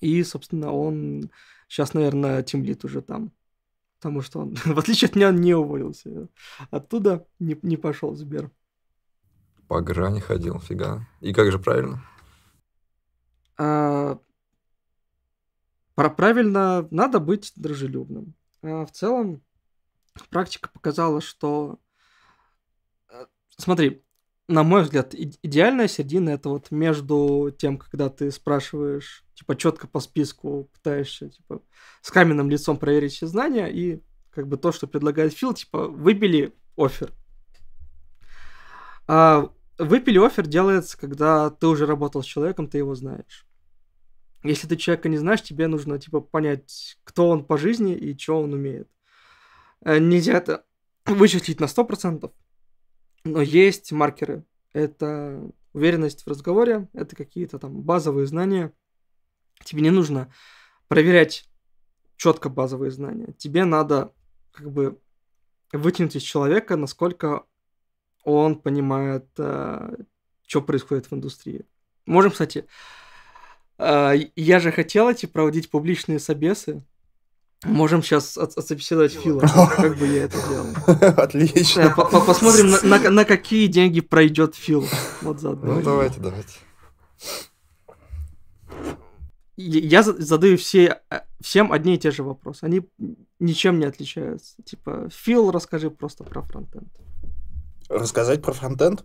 и, собственно, он сейчас, наверное, темлит уже там. Потому что он, в отличие от меня, он не уволился. Оттуда не, не пошел в Сбер. По грани ходил, фига. И как же правильно? А, про правильно надо быть дружелюбным. А, в целом, практика показала, что... Э, смотри, на мой взгляд, идеальная середина это вот между тем, когда ты спрашиваешь, типа, четко по списку пытаешься, типа, с каменным лицом проверить все знания, и как бы то, что предлагает Фил, типа, выбили офер. А выпили офер делается, когда ты уже работал с человеком, ты его знаешь. Если ты человека не знаешь, тебе нужно, типа, понять, кто он по жизни и что он умеет. Э, нельзя это вычислить на 100%, но есть маркеры. Это уверенность в разговоре, это какие-то там базовые знания. Тебе не нужно проверять четко базовые знания. Тебе надо как бы вытянуть из человека, насколько он понимает, э, что происходит в индустрии. Можем, кстати, а, я же хотел эти проводить публичные собесы. Можем сейчас от- отсобеседовать Фила, как бы я это делал. Отлично. Э, посмотрим, на, какие деньги пройдет Фил. Вот заодно. Ну, давайте, давайте. Я задаю все, э, всем одни и те же вопросы. Они ничем не отличаются. Типа, Фил, расскажи просто про фронтенд. Рассказать про фронтенд?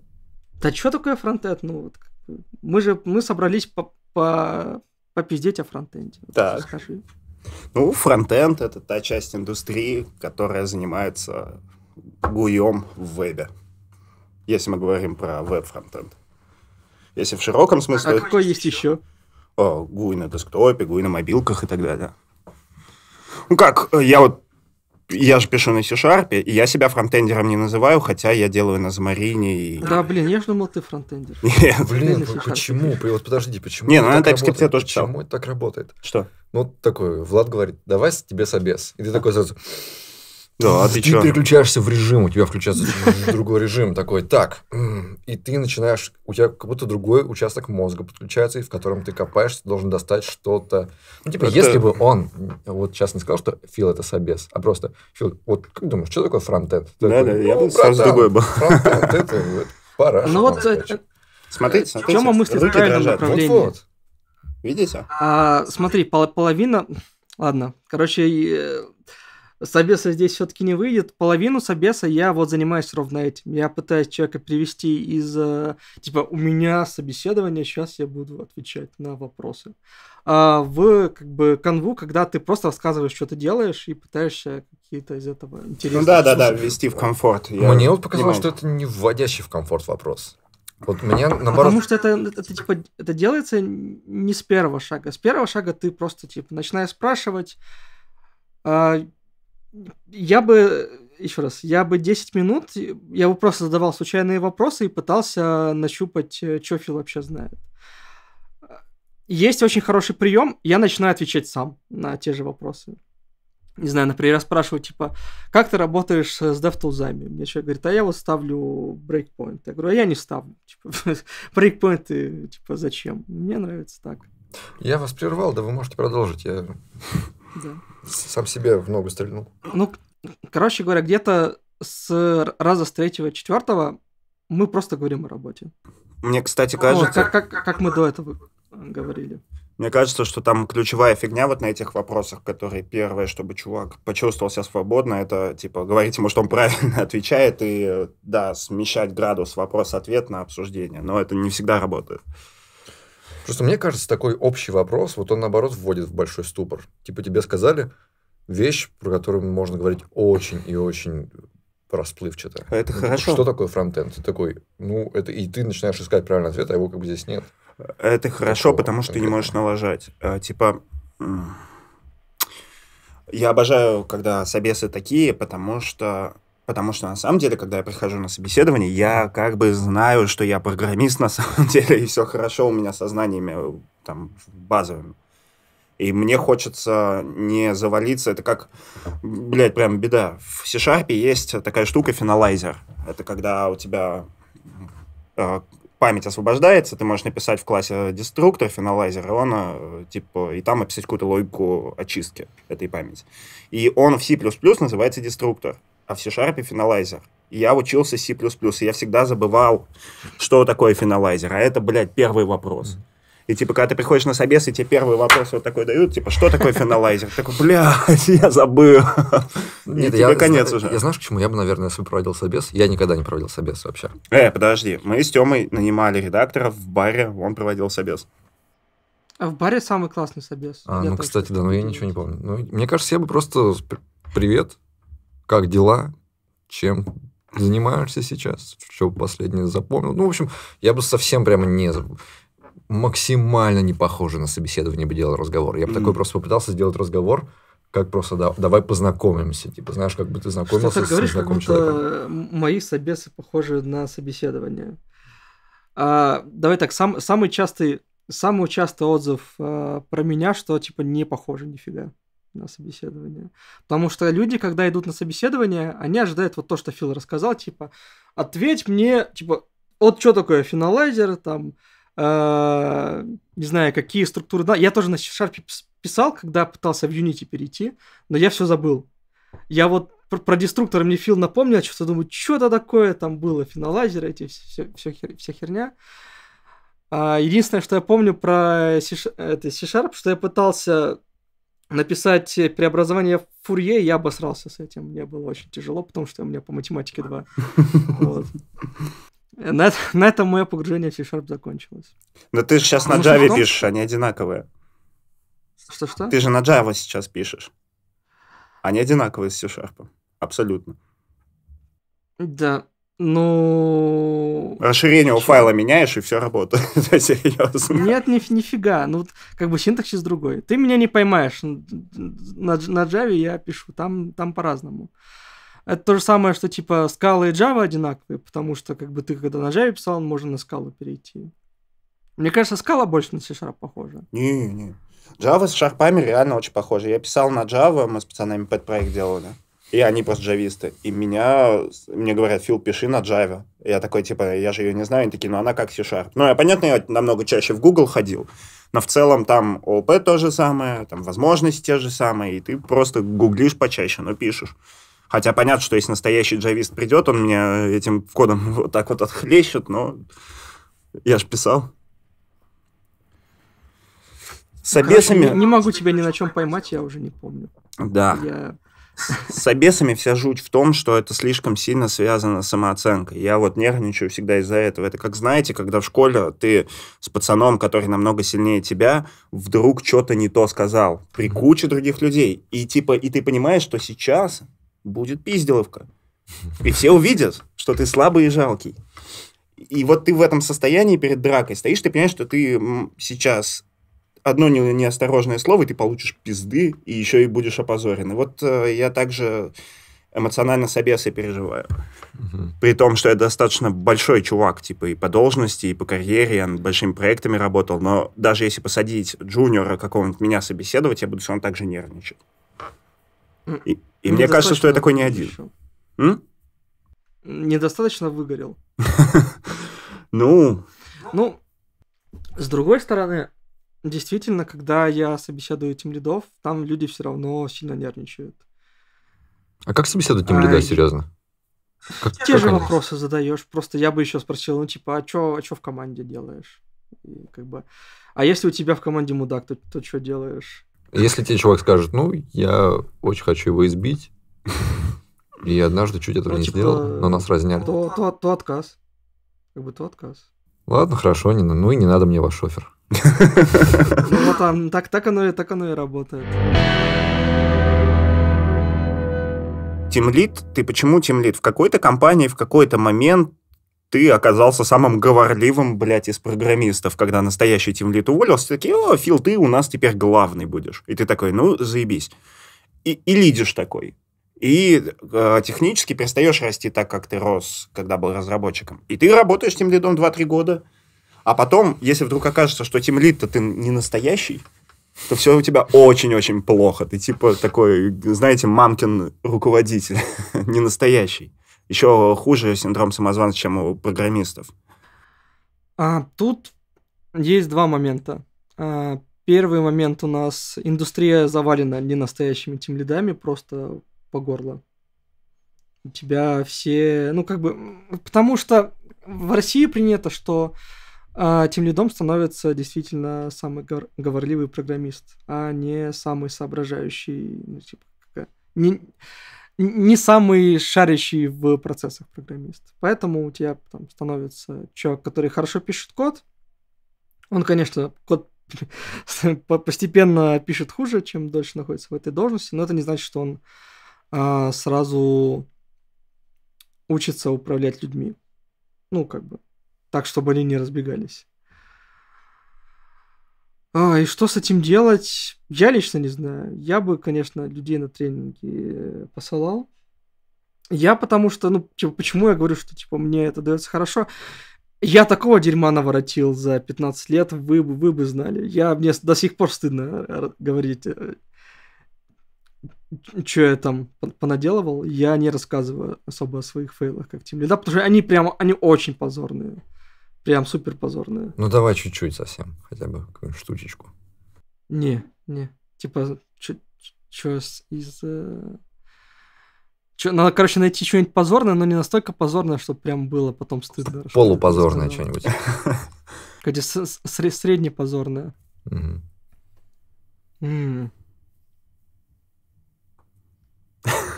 Да что такое фронтенд? Ну, вот, мы же мы собрались по по попиздеть о фронтенде. Так. Расскажи. Ну, фронтенд — это та часть индустрии, которая занимается гуем в вебе. Если мы говорим про веб-фронтенд. Если в широком а смысле... А какой есть еще? О, гуй на десктопе, гуй на мобилках и так далее. Ну как, э, я вот я же пишу на C-Sharp, и я себя фронтендером не называю, хотя я делаю на Замарине. И... Да, блин, я же думал, ты фронтендер. Нет. Блин, почему? Вот подожди, почему Не, ну на TypeScript тоже Почему это так работает? Что? Ну, такой, Влад говорит, давай тебе собес. И ты такой сразу, да, а ты, ты переключаешься в режим, у тебя включается другой режим такой, так, и ты начинаешь, у тебя как будто другой участок мозга подключается, и в котором ты копаешься, должен достать что-то. Ну, типа, это... если бы он, вот сейчас не сказал, что Фил это собес, а просто, Фил, вот как думаешь, что такое фронтенд? Да, такой, да, ну, я бы сразу другой был. Фронтенд это вот, параша. Ну вот, смотрите, э, смотрите. В чем мы мысли в правильном направлении? Вот, вот. Видите? А, смотри, пол половина... Ладно, короче, э, собеса здесь все-таки не выйдет. Половину собеса я вот занимаюсь ровно этим. Я пытаюсь человека привести из... Э, типа, у меня собеседование, сейчас я буду отвечать на вопросы. А в как бы канву, когда ты просто рассказываешь, что ты делаешь, и пытаешься какие-то из этого интересные... Ну да, да, да, ввести в комфорт. Я Мне вот показалось, что это не вводящий в комфорт вопрос. Вот меня а наоборот... Потому что это, это, типа, это делается не с первого шага. С первого шага ты просто типа начинаешь спрашивать, а, я бы еще раз, я бы 10 минут, я бы просто задавал случайные вопросы и пытался нащупать, э, что Фил вообще знает. Есть очень хороший прием, я начинаю отвечать сам на те же вопросы. Не знаю, например, я спрашиваю, типа, как ты работаешь с DevTools? Мне человек говорит, а я вот ставлю брейкпоинт. Я говорю, а я не ставлю. Типа, брейкпоинты, типа, зачем? Мне нравится так. Я вас прервал, да вы можете продолжить. Я да. Сам себе в ногу стрельнул. Ну, короче говоря, где-то с раза с третьего, четвертого мы просто говорим о работе. Мне, кстати, ну, кажется... О, как, как, как мы до этого говорили. Мне кажется, что там ключевая фигня вот на этих вопросах, которые первое, чтобы чувак почувствовал себя свободно, это типа говорить ему, что он правильно отвечает, и э, да, смещать градус вопрос-ответ на обсуждение. Но это не всегда работает. Просто мне кажется, такой общий вопрос, вот он, наоборот, вводит в большой ступор. Типа тебе сказали вещь, про которую можно говорить очень и очень расплывчато. А это ну, типа, хорошо. Что такое фронтенд? Ты такой, ну, это и ты начинаешь искать правильный ответ, а его как бы здесь нет. Это хорошо, Такого потому что ты не можешь налажать. А, типа, я обожаю, когда собесы такие, потому что Потому что на самом деле, когда я прихожу на собеседование, я как бы знаю, что я программист на самом деле, и все хорошо у меня со знаниями э, там базовыми. И мне хочется не завалиться. Это как, блядь, прям беда. В C-Sharp есть такая штука финалайзер. Это когда у тебя э, память освобождается, ты можешь написать в классе деструктор, финалайзер, и он, э, типа, и там описать какую-то логику очистки этой памяти. И он в C++ называется деструктор а в C-Sharp финалайзер. И я учился C++, и я всегда забывал, что такое финалайзер. А это, блядь, первый вопрос. И типа, когда ты приходишь на собес, и тебе первый вопрос вот такой дают, типа, что такое финалайзер? Ты такой, блядь, я забыл. Нет, и тебе я, конец я, уже. Я знаешь, к чему я бы, наверное, если бы проводил собес? Я никогда не проводил собес вообще. Э, подожди, мы с Тёмой нанимали редактора в баре, он проводил собес. А в баре самый классный собес. А, ну, кстати, да, но ну, я ничего не помню. Ну, мне кажется, я бы просто привет, как дела, чем занимаешься сейчас, что последнее запомнил. Ну, в общем, я бы совсем прямо не максимально не похоже на собеседование бы делал разговор. Я бы mm. такой просто попытался сделать разговор, как просто да, давай познакомимся. Типа, знаешь, как бы ты знакомился ты с говоришь, знакомым как будто человеком. Мои собесы похожи на собеседование. А, давай так, сам, самый частый, самый частый отзыв а, про меня, что типа не похоже нифига на собеседование. Потому что люди, когда идут на собеседование, они ожидают вот то, что Фил рассказал, типа, ответь мне, типа, вот что такое финалайзер, там, э, не знаю, какие структуры. Да, я тоже на C-Sharp писал, когда пытался в Unity перейти, но я все забыл. Я вот про, про деструктор мне Фил напомнил, я что-то думаю, что это такое там было, финалайзер, эти все, все, хер, вся херня. А, единственное, что я помню про C-Sharp, что я пытался написать преобразование в Фурье, я обосрался с этим. Мне было очень тяжело, потому что у меня по математике 2. Вот. На, на этом мое погружение в C-Sharp закончилось. Да ты же сейчас на Java потом... пишешь, они одинаковые. Что-что? Ты же на Java сейчас пишешь. Они одинаковые с C-Sharp. Абсолютно. Да. Ну... Расширение у а файла меняешь, и все работает. Серьезно. Нет, ни, нифига. Ну, как бы синтаксис другой. Ты меня не поймаешь. На, на Java я пишу. Там, там по-разному. Это то же самое, что типа скала и Java одинаковые, потому что как бы ты когда на Java писал, можно на скалу перейти. Мне кажется, скала больше на C-Sharp похожа. Не-не. Java с шарпами реально очень похожи. Я писал на Java, мы с пацанами подпроект делали и они просто джависты. И меня, мне говорят, Фил, пиши на Java. Я такой, типа, я же ее не знаю. Они такие, ну она как C-Sharp. Ну, я, понятно, я намного чаще в Google ходил, но в целом там ОП то же самое, там возможности те же самые, и ты просто гуглишь почаще, но пишешь. Хотя понятно, что если настоящий джавист придет, он мне этим кодом вот так вот отхлещет, но я же писал. С ну, обесами... не, не могу тебя ни на чем поймать, я уже не помню. Да. Я с обесами вся жуть в том, что это слишком сильно связано с самооценкой. Я вот нервничаю всегда из-за этого. Это как, знаете, когда в школе ты с пацаном, который намного сильнее тебя, вдруг что-то не то сказал при куче других людей. И типа, и ты понимаешь, что сейчас будет пизделовка. И все увидят, что ты слабый и жалкий. И вот ты в этом состоянии перед дракой стоишь, ты понимаешь, что ты сейчас одно неосторожное слово, и ты получишь пизды, и еще и будешь опозорен. И вот э, я также эмоционально с Абесой переживаю. Угу. При том, что я достаточно большой чувак, типа, и по должности, и по карьере, я над большими проектами работал, но даже если посадить джуниора какого-нибудь меня собеседовать, я буду все равно так же нервничать. И, и мне кажется, что я такой не один. М? Недостаточно выгорел. Ну... Ну, с другой стороны, действительно, когда я собеседую тем лидов, там люди все равно сильно нервничают. А как собеседовать тем лида, а, серьезно? Как, те как же они? вопросы задаешь. Просто я бы еще спросил, ну типа, а что а чё в команде делаешь? И как бы, а если у тебя в команде мудак, то, то что делаешь? Если тебе чувак скажет, ну, я очень хочу его избить, и однажды чуть этого ну, не типа, сделал, но нас разняли. То, то, то отказ. Как бы то отказ. Ладно, хорошо, не, ну и не надо мне ваш шофер. Ну, вот там, так, так, оно, так оно и работает. Тимлит, ты почему тимлит? В какой-то компании, в какой-то момент ты оказался самым говорливым, блядь, из программистов, когда настоящий тимлит уволился, такие, о, Фил, ты у нас теперь главный будешь. И ты такой, ну, заебись. И, и лидишь такой. И э, технически перестаешь расти так, как ты рос, когда был разработчиком. И ты работаешь тем лидом 2-3 года, а потом, если вдруг окажется, что тем лид-то ты не настоящий, то все у тебя очень-очень плохо. Ты типа такой, знаете, мамкин руководитель, не настоящий. Еще хуже синдром самозванца, чем у программистов. А, тут есть два момента. А, первый момент у нас индустрия завалена не настоящими тем лидами, просто по горло. У тебя все, ну как бы, потому что в России принято, что а тем лидом становится действительно самый говор- говорливый программист, а не самый соображающий, ну, типа, не, не самый шарящий в процессах программист. Поэтому у тебя там становится человек, который хорошо пишет код. Он, конечно, код постепенно пишет хуже, чем дольше находится в этой должности, но это не значит, что он а, сразу учится управлять людьми. Ну, как бы, так, чтобы они не разбегались. А, и что с этим делать? Я лично не знаю. Я бы, конечно, людей на тренинги э, посылал. Я потому что, ну, типа, почему я говорю, что, типа, мне это дается хорошо? Я такого дерьма наворотил за 15 лет, вы, бы, вы бы знали. Я, мне до сих пор стыдно э, говорить, э, что я там понаделывал. Я не рассказываю особо о своих фейлах как тем да, потому что они прямо, они очень позорные. Прям супер позорная. Ну давай чуть-чуть совсем, хотя бы какую-нибудь штучечку. Не, не. Типа, что из... Э, чё, надо, короче, найти что-нибудь позорное, но не настолько позорное, чтобы прям было потом стыдно. Полупозорное что-нибудь. Кстати, среднепозорное. Угу.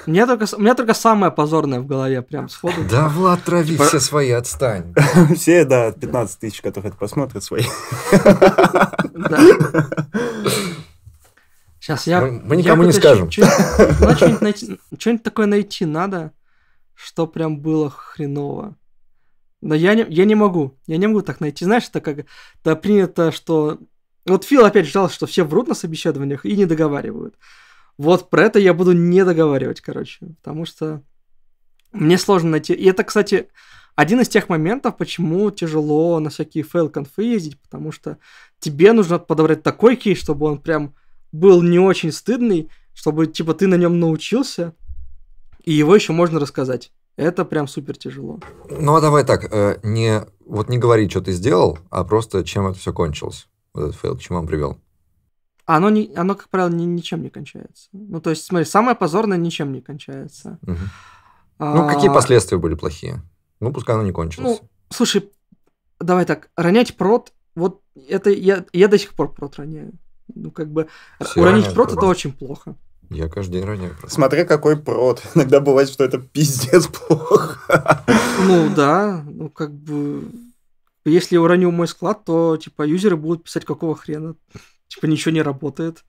У меня только, у меня только самое позорное в голове, прям сходу. Да, Влад, трави типа... все свои, отстань. Все, да, 15 тысяч, которые это посмотрят, свои. Сейчас я... Мы никому не скажем. Ну, а что-нибудь такое найти надо, что прям было хреново. Но я не, я не могу, я не могу так найти. Знаешь, это как это принято, что... Вот Фил опять ждал, что все врут на собеседованиях и не договаривают. Вот про это я буду не договаривать, короче, потому что мне сложно найти. И это, кстати, один из тех моментов, почему тяжело на всякие фейл-конфы ездить, потому что тебе нужно подобрать такой кейс, чтобы он прям был не очень стыдный, чтобы, типа, ты на нем научился, и его еще можно рассказать. Это прям супер тяжело. Ну а давай так, э, не, вот не говори, что ты сделал, а просто чем это все кончилось, вот этот фейл, к чему он привел. А оно, не, оно как правило, ни, ничем не кончается. Ну, то есть, смотри, самое позорное ничем не кончается. Угу. А... Ну, какие последствия были плохие? Ну, пускай оно не кончилось. Ну, слушай, давай так, ронять прот, вот это я, я до сих пор прот роняю. Ну, как бы, Все уронить прот, прот это очень плохо. Я каждый день роняю прот. Смотря какой прот. Иногда бывает, что это пиздец плохо. Ну, да, ну, как бы... Если я уроню мой склад, то, типа, юзеры будут писать, какого хрена. Типа ничего не работает.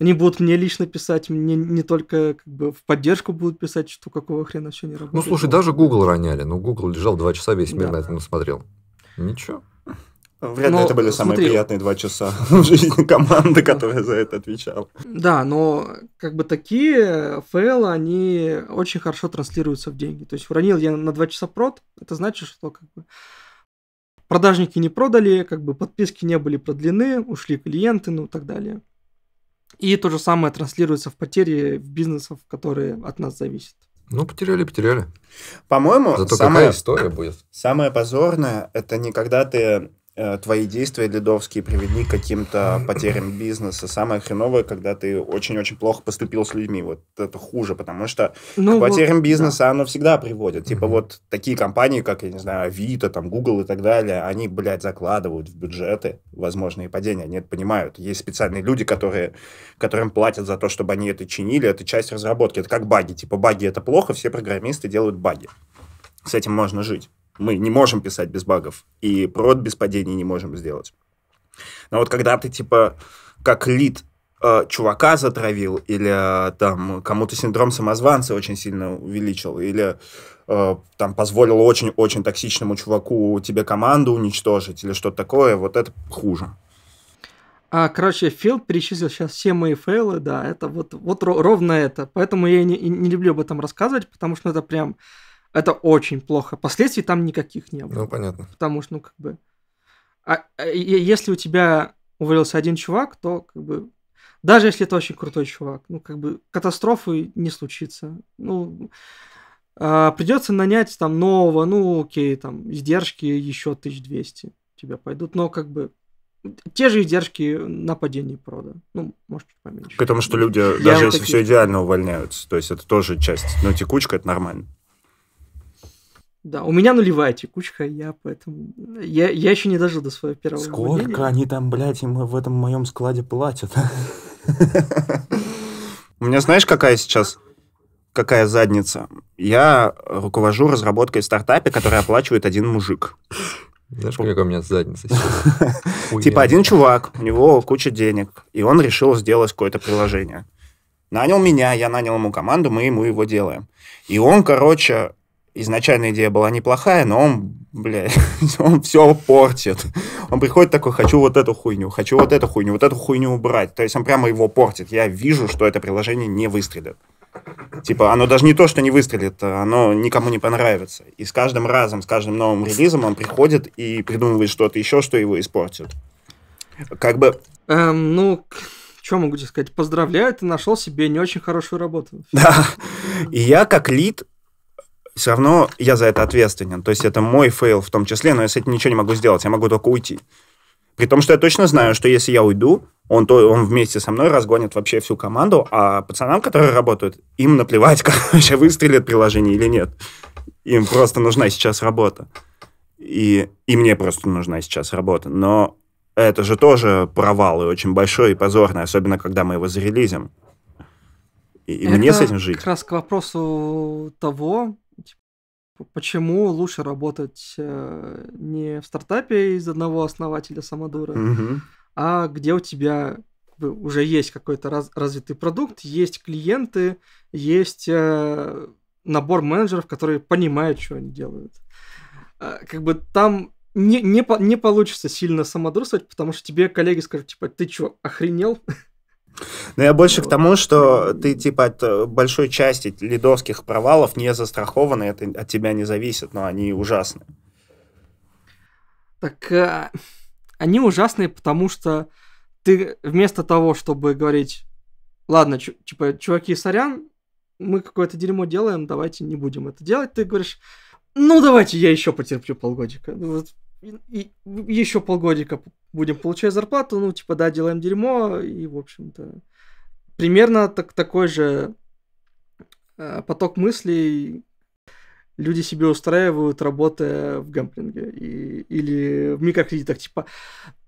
Они будут мне лично писать, мне не только как бы в поддержку будут писать, что какого хрена все не ну, работает. Ну слушай, даже Google роняли, но ну, Google лежал два часа, весь мир да. на этом смотрел. Ничего. Вряд ли это были самые приятные два часа в жизни команды, которая за это отвечала. Да, но как бы такие фейлы, они очень хорошо транслируются в деньги. То есть уронил я на два часа прод, это значит, что как бы продажники не продали, как бы подписки не были продлены, ушли клиенты, ну и так далее. И то же самое транслируется в потери бизнесов, которые от нас зависят. Ну, потеряли, потеряли. По-моему, Зато самая история будет. Самое позорное это не когда ты Э, твои действия ледовские привели к каким-то потерям бизнеса. Самое хреновое, когда ты очень-очень плохо поступил с людьми. Вот это хуже, потому что ну, к потерям вот, бизнеса да. оно всегда приводит. Типа вот такие компании, как, я не знаю, Авито, там, Google и так далее, они, блядь, закладывают в бюджеты возможные падения. Они это понимают. Есть специальные люди, которые, которым платят за то, чтобы они это чинили. Это часть разработки. Это как баги. Типа баги это плохо, все программисты делают баги. С этим можно жить. Мы не можем писать без багов, и прод без падений не можем сделать. Но вот когда ты, типа, как лид э, чувака затравил, или э, там кому-то синдром самозванца очень сильно увеличил, или э, там позволил очень-очень токсичному чуваку тебе команду уничтожить, или что-то такое, вот это хуже. А, короче, Фил перечислил сейчас все мои фейлы, да, это вот, вот ровно это. Поэтому я не, не люблю об этом рассказывать, потому что ну, это прям это очень плохо. Последствий там никаких не было. Ну, понятно. Потому что, ну, как бы... А, а если у тебя уволился один чувак, то, как бы, даже если это очень крутой чувак, ну, как бы, катастрофы не случится. Ну, а, придется нанять там нового, ну, окей, там, издержки еще 1200 у тебя пойдут, но, как бы, те же издержки на падение прода. Ну, может, чуть поменьше. Потому что люди, даже вот если такие... все идеально, увольняются. То есть это тоже часть. Но ну, текучка это нормально. Да, у меня нулевая текучка, я поэтому... Я, я еще не дожил до своего первого Сколько владения. они там, блядь, им в этом моем складе платят? У меня знаешь, какая сейчас какая задница? Я руковожу разработкой в стартапе, который оплачивает один мужик. Знаешь, какая у меня задница Типа один чувак, у него куча денег, и он решил сделать какое-то приложение. Нанял меня, я нанял ему команду, мы ему его делаем. И он, короче, изначально идея была неплохая, но он, блядь, он все портит. Он приходит такой, хочу вот эту хуйню, хочу вот эту хуйню, вот эту хуйню убрать. То есть он прямо его портит. Я вижу, что это приложение не выстрелит. Типа, оно даже не то, что не выстрелит, а оно никому не понравится. И с каждым разом, с каждым новым релизом он приходит и придумывает что-то еще, что его испортит. Как бы... Эм, ну, что могу тебе сказать? Поздравляю, ты нашел себе не очень хорошую работу. Да. И я как лид все равно я за это ответственен. То есть это мой фейл в том числе, но я с этим ничего не могу сделать, я могу только уйти. При том, что я точно знаю, что если я уйду, он, то, он вместе со мной разгонит вообще всю команду, а пацанам, которые работают, им наплевать, короче, выстрелит приложение или нет. Им просто нужна сейчас работа. И, и мне просто нужна сейчас работа. Но это же тоже провал, и очень большой, и позорный, особенно когда мы его зарелизим. И, и мне с этим жить. Как раз к вопросу того, почему лучше работать э, не в стартапе из одного основателя самодура, угу. а где у тебя уже есть какой-то раз, развитый продукт, есть клиенты, есть э, набор менеджеров, которые понимают, что они делают. Э, как бы там не, не, не получится сильно самодурствовать, потому что тебе коллеги скажут, типа, ты что, охренел? Но я больше к тому, что ты типа от э, большой части лидовских провалов не застрахованы, это от тебя не зависит, но они ужасны. Так э, они ужасные, потому что ты вместо того, чтобы говорить, ладно, ч- типа, чуваки, сорян, мы какое-то дерьмо делаем, давайте не будем это делать, ты говоришь, ну давайте я еще потерплю полгодика. Ну, вот, и, и, еще полгодика будем получать зарплату, ну, типа, да, делаем дерьмо, и, в общем-то, примерно так, такой же э, поток мыслей люди себе устраивают, работая в гэмплинге и, или в микрокредитах, типа,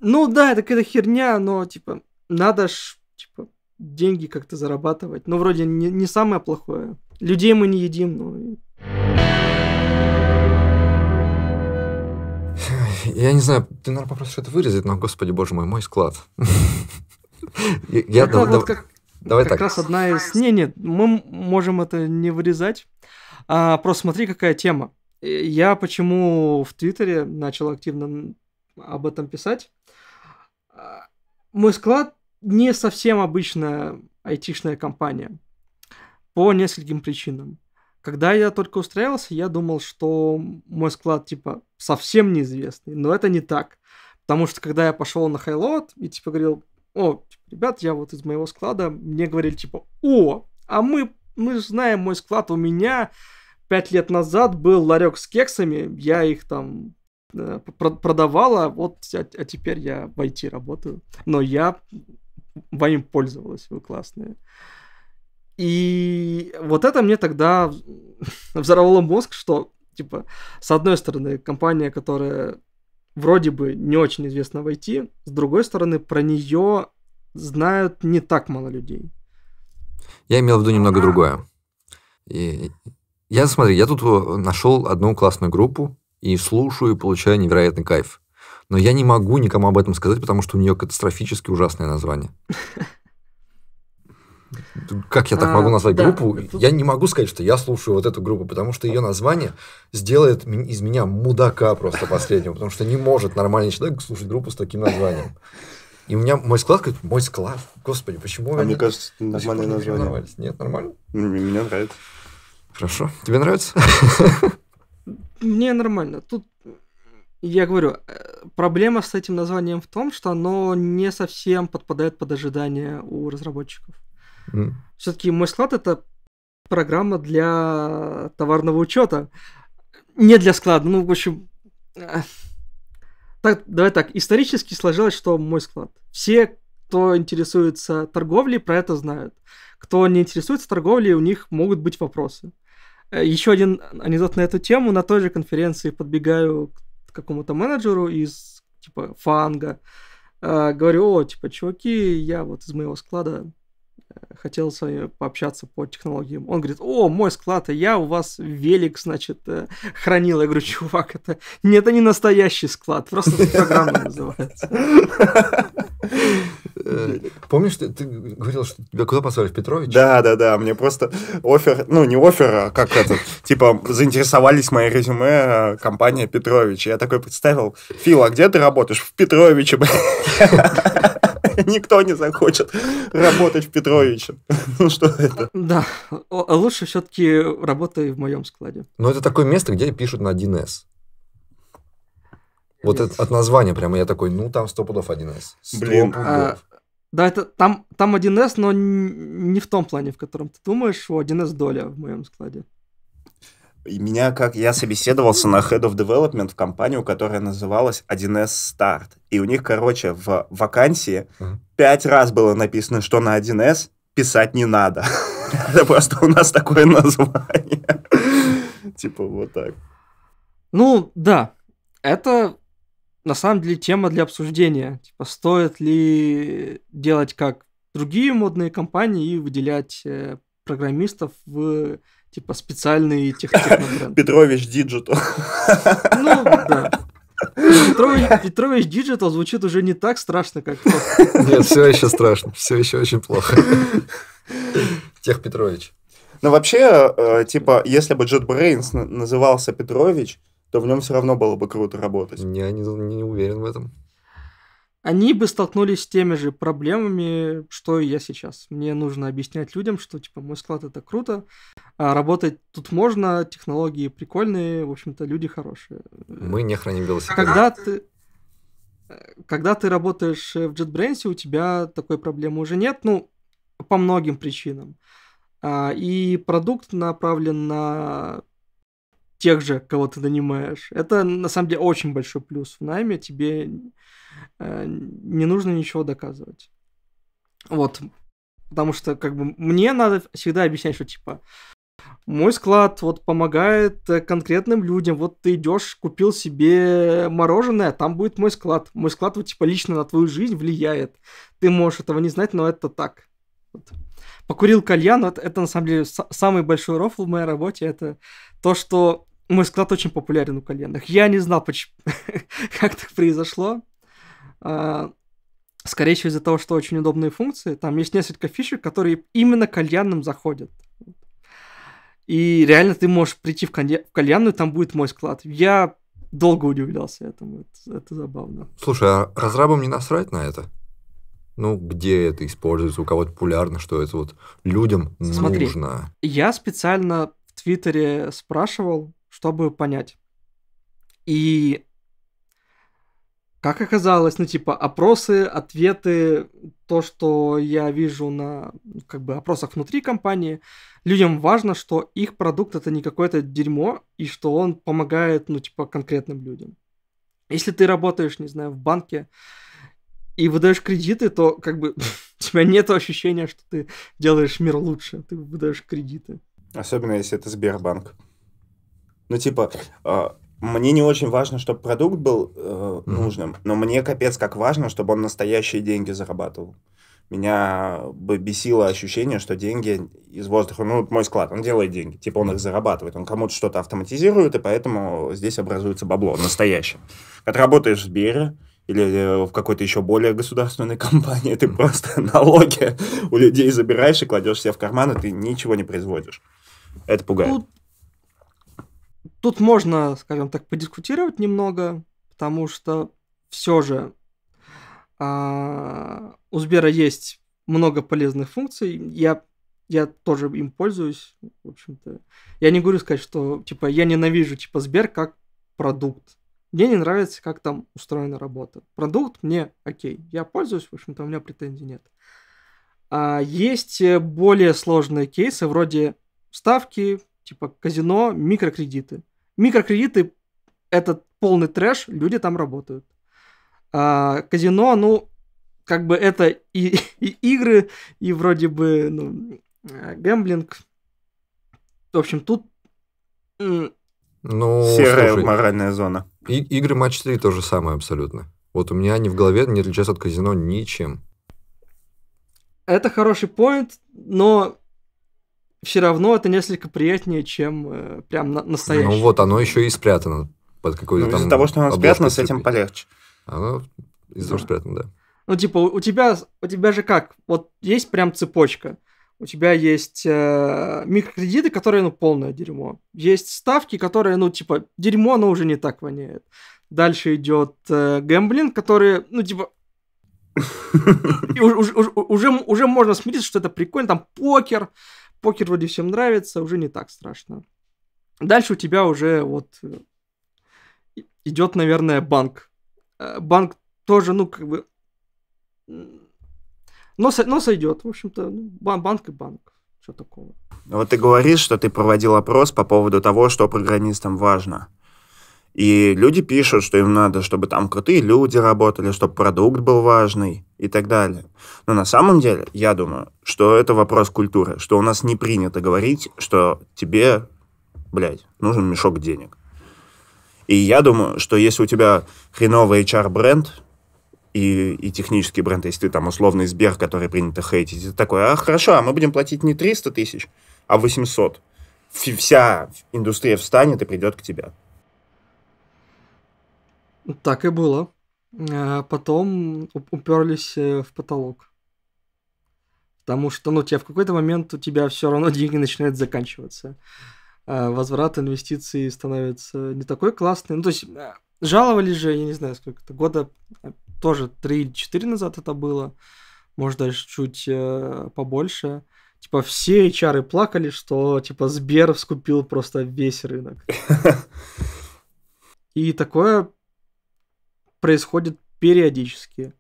ну да, это какая-то херня, но, типа, надо ж, типа, деньги как-то зарабатывать. Ну, вроде не, не самое плохое. Людей мы не едим, ну... Но... я не знаю, ты, наверное, попросишь это вырезать, но, господи, боже мой, мой склад. Я ну, Давай как так. раз одна из... Не, нет, мы можем это не вырезать. А, просто смотри, какая тема. Я почему в Твиттере начал активно об этом писать. А, мой склад не совсем обычная айтишная компания. По нескольким причинам. Когда я только устраивался, я думал, что мой склад, типа, совсем неизвестный, но это не так. Потому что, когда я пошел на хайлот и, типа, говорил, о, ребят, я вот из моего склада, мне говорили, типа, о, а мы, мы знаем мой склад, у меня пять лет назад был ларек с кексами, я их там продавала, вот, а, а теперь я в IT работаю. Но я вами пользовалась, вы классные. И вот это мне тогда взорвало мозг, что, типа, с одной стороны, компания, которая вроде бы не очень известна в IT, с другой стороны, про нее знают не так мало людей. Я имел в виду немного а. другое. И я, смотри, я тут нашел одну классную группу и слушаю, и получаю невероятный кайф. Но я не могу никому об этом сказать, потому что у нее катастрофически ужасное название. как я так могу а, назвать а, группу? Я не могу сказать, что я слушаю вот эту группу, потому что ее название сделает из меня мудака просто последнего, потому что не может нормальный человек слушать группу с таким названием. И у меня мой склад говорит, мой склад, господи, почему? А мне кажется, нормальное название. Нет, нормально? Ну, мне нравится. Хорошо. Тебе нравится? Мне нормально. Тут я говорю, э, проблема с этим названием в том, что оно не совсем подпадает под ожидания у разработчиков. Mm. Все-таки мой склад это программа для товарного учета. Не для склада. Ну, в общем, э, так, давай так, исторически сложилось, что мой склад. Все, кто интересуется торговлей, про это знают. Кто не интересуется торговлей, у них могут быть вопросы. Э, Еще один анекдот на эту тему. На той же конференции подбегаю к какому-то менеджеру из типа фанга. Э, говорю, о, типа, чуваки, я вот из моего склада хотел с вами пообщаться по технологиям. Он говорит, о, мой склад, а я у вас велик, значит, э, хранил. Я говорю, чувак, это... Нет, это не настоящий склад, просто программа называется. Э, помнишь, ты, ты говорил, что тебя куда позвали, в Петрович? Да, да, да, мне просто офер, ну, не офер, а как это, типа, заинтересовались мои резюме э, компания Петрович. Я такой представил, Фил, а где ты работаешь? В Петровиче, Никто не захочет работать в Петровиче. Ну что это? Да, а лучше все-таки работай в моем складе. Но это такое место, где пишут на 1С. Вот э, от, от названия прямо я такой, ну там сто пудов 1С. Блин, пудов. А, да, это там, там 1С, но не в том плане, в котором ты думаешь, у 1С доля в моем складе. И Меня как... Я собеседовался на Head of Development в компанию, которая называлась 1С Start. И у них, короче, в вакансии uh-huh. пять раз было написано, что на 1С писать не надо. Это просто у нас такое название. Типа вот так. Ну, да. Это на самом деле тема для обсуждения. Типа, стоит ли делать как другие модные компании и выделять э, программистов в типа специальные тех технобренды. Петрович Диджитал. Ну, да. Петрович, Петрович звучит уже не так страшно, как Нет, все еще страшно, все еще очень плохо. Тех Петрович. Ну, вообще, э, типа, если бы JetBrains назывался Петрович, то в нем все равно было бы круто работать. Я не, не уверен в этом. Они бы столкнулись с теми же проблемами, что и я сейчас. Мне нужно объяснять людям, что типа мой склад это круто, а работать тут можно, технологии прикольные, в общем-то люди хорошие. Мы не храним велосипед. Когда ты, когда ты работаешь в JetBrains, у тебя такой проблемы уже нет, ну, по многим причинам. А, и продукт направлен на тех же, кого ты нанимаешь. Это, на самом деле, очень большой плюс в найме. Тебе э, не нужно ничего доказывать. Вот. Потому что, как бы, мне надо всегда объяснять, что, типа, мой склад вот помогает э, конкретным людям. Вот ты идешь, купил себе мороженое, а там будет мой склад. Мой склад вот типа лично на твою жизнь влияет. Ты можешь этого не знать, но это так. Вот. Покурил кальян, вот это на самом деле самый большой рофл в моей работе, это то, что мой склад очень популярен у кальянных. Я не знал, почему, как так произошло. А, скорее всего, из-за того, что очень удобные функции. Там есть несколько фишек, которые именно кальянным заходят. И реально ты можешь прийти в, калья... в кальянную, там будет мой склад. Я долго удивлялся этому, это, это забавно. Слушай, а разрабам не насрать на это? ну, где это используется, у кого популярно, что это вот людям Смотри, нужно. Я специально в Твиттере спрашивал, чтобы понять. И как оказалось, ну, типа, опросы, ответы, то, что я вижу на, как бы, опросах внутри компании, людям важно, что их продукт это не какое-то дерьмо, и что он помогает, ну, типа, конкретным людям. Если ты работаешь, не знаю, в банке, и выдаешь кредиты, то как бы у тебя нет ощущения, что ты делаешь мир лучше. Ты выдаешь кредиты. Особенно если это Сбербанк. Ну, типа, э, мне не очень важно, чтобы продукт был э, нужным, mm-hmm. но мне капец как важно, чтобы он настоящие деньги зарабатывал. Меня бы бесило ощущение, что деньги из воздуха, ну, мой склад, он делает деньги, типа он их зарабатывает, он кому-то что-то автоматизирует, и поэтому здесь образуется бабло настоящее. Когда работаешь в Сбере, или э, в какой-то еще более государственной компании, ты просто налоги у людей забираешь и кладешь себе в карман, и ты ничего не производишь. Это пугает. Тут, тут можно, скажем так, подискутировать немного, потому что все же а, у Сбера есть много полезных функций. Я я тоже им пользуюсь, в общем-то. Я не говорю сказать, что, типа, я ненавижу, типа, Сбер как продукт. Мне не нравится, как там устроена работа. Продукт мне окей, я пользуюсь, в общем-то, у меня претензий нет. А есть э, более сложные кейсы, вроде ставки, типа казино, микрокредиты. Микрокредиты – это полный трэш, люди там работают. А казино, ну, как бы это и, и игры, и вроде бы ну, э, гэмблинг. В общем, тут... Ну, Серая слушай, моральная зона. И, игры матч 3 то же самое абсолютно. Вот у меня они в голове не отличаются от казино ничем. Это хороший поинт, но все равно это несколько приятнее, чем э, прям на- настоящее. Ну вот, оно еще и спрятано под какой-то ну, там... Из-за того, что оно спрятано, с этим полегче. Оно из-за того, да. спрятано, да. Ну, типа, у тебя, у тебя же как? Вот есть прям цепочка у тебя есть э, микрокредиты, которые, ну, полное дерьмо. Есть ставки, которые, ну, типа, дерьмо, оно уже не так воняет. Дальше идет э, гэмблинг, который, ну, типа... И уже, уже, уже, уже можно смириться, что это прикольно. Там покер. Покер вроде всем нравится, уже не так страшно. Дальше у тебя уже вот э, идет, наверное, банк. Э, банк тоже, ну, как бы но, но сойдет. В общем-то, ну, банк и банк. Что такого? Ну, вот ты говоришь, что ты проводил опрос по поводу того, что программистам важно. И люди пишут, что им надо, чтобы там крутые люди работали, чтобы продукт был важный и так далее. Но на самом деле, я думаю, что это вопрос культуры, что у нас не принято говорить, что тебе, блядь, нужен мешок денег. И я думаю, что если у тебя хреновый HR-бренд, и, и технический бренд, если ты там условный Сбер, который принято хейтить, это такой, а хорошо, а мы будем платить не 300 тысяч, а 800. Вся индустрия встанет и придет к тебе. Так и было. А потом уперлись э, в потолок. Потому что, ну, тебя в какой-то момент у тебя все равно деньги начинают заканчиваться. А возврат инвестиций становится не такой классный. Ну, то есть э, жаловались же, я не знаю, сколько-то года а, тоже 3 или 4 назад это было, может даже чуть э, побольше. Типа все HR плакали, что типа Сбер скупил просто весь рынок. И такое происходит периодически.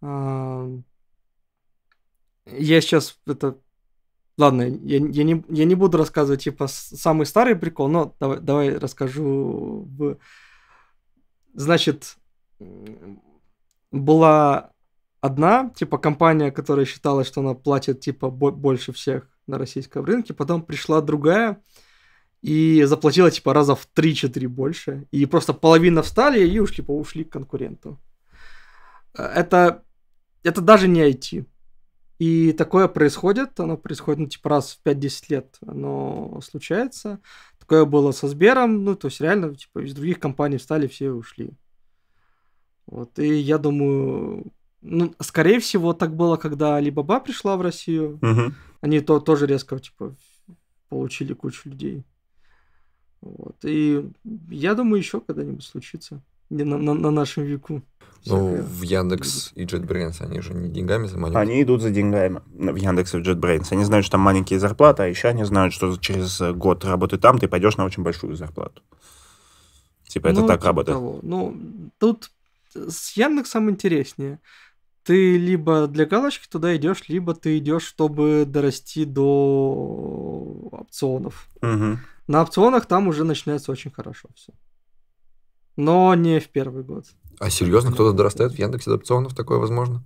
А, я сейчас это... Ладно, я, я, не, я не буду рассказывать, типа, самый старый прикол, но давай, давай расскажу. Значит, была одна, типа, компания, которая считала, что она платит, типа, бо- больше всех на российском рынке, потом пришла другая и заплатила, типа, раза в 3-4 больше, и просто половина встали и уж, типа, ушли к конкуренту. Э, это, это даже не IT. И такое происходит, оно происходит, ну, типа, раз в 5-10 лет оно случается. Такое было со Сбером, ну, то есть реально, типа, из других компаний встали, все ушли. Вот, и я думаю, ну, скорее всего, так было, когда Алибаба пришла в Россию. Угу. Они то, тоже резко, типа, получили кучу людей. Вот. И я думаю, еще когда-нибудь случится. Не на, на, на нашем веку. Ну, в Яндекс и JetBrains они же не деньгами заманивают. Они идут за деньгами в Яндекс и в JetBrains. Они знают, что там маленькие зарплаты, а еще они знают, что через год работы там ты пойдешь на очень большую зарплату. Типа это ну, так типа работает. Того. Ну, тут с Яндексом интереснее. Ты либо для галочки туда идешь, либо ты идешь, чтобы дорасти до опционов. Угу. На опционах там уже начинается очень хорошо все. Но не в первый год. А серьезно, кто-то дорастает в Яндексе до опционов, такое возможно?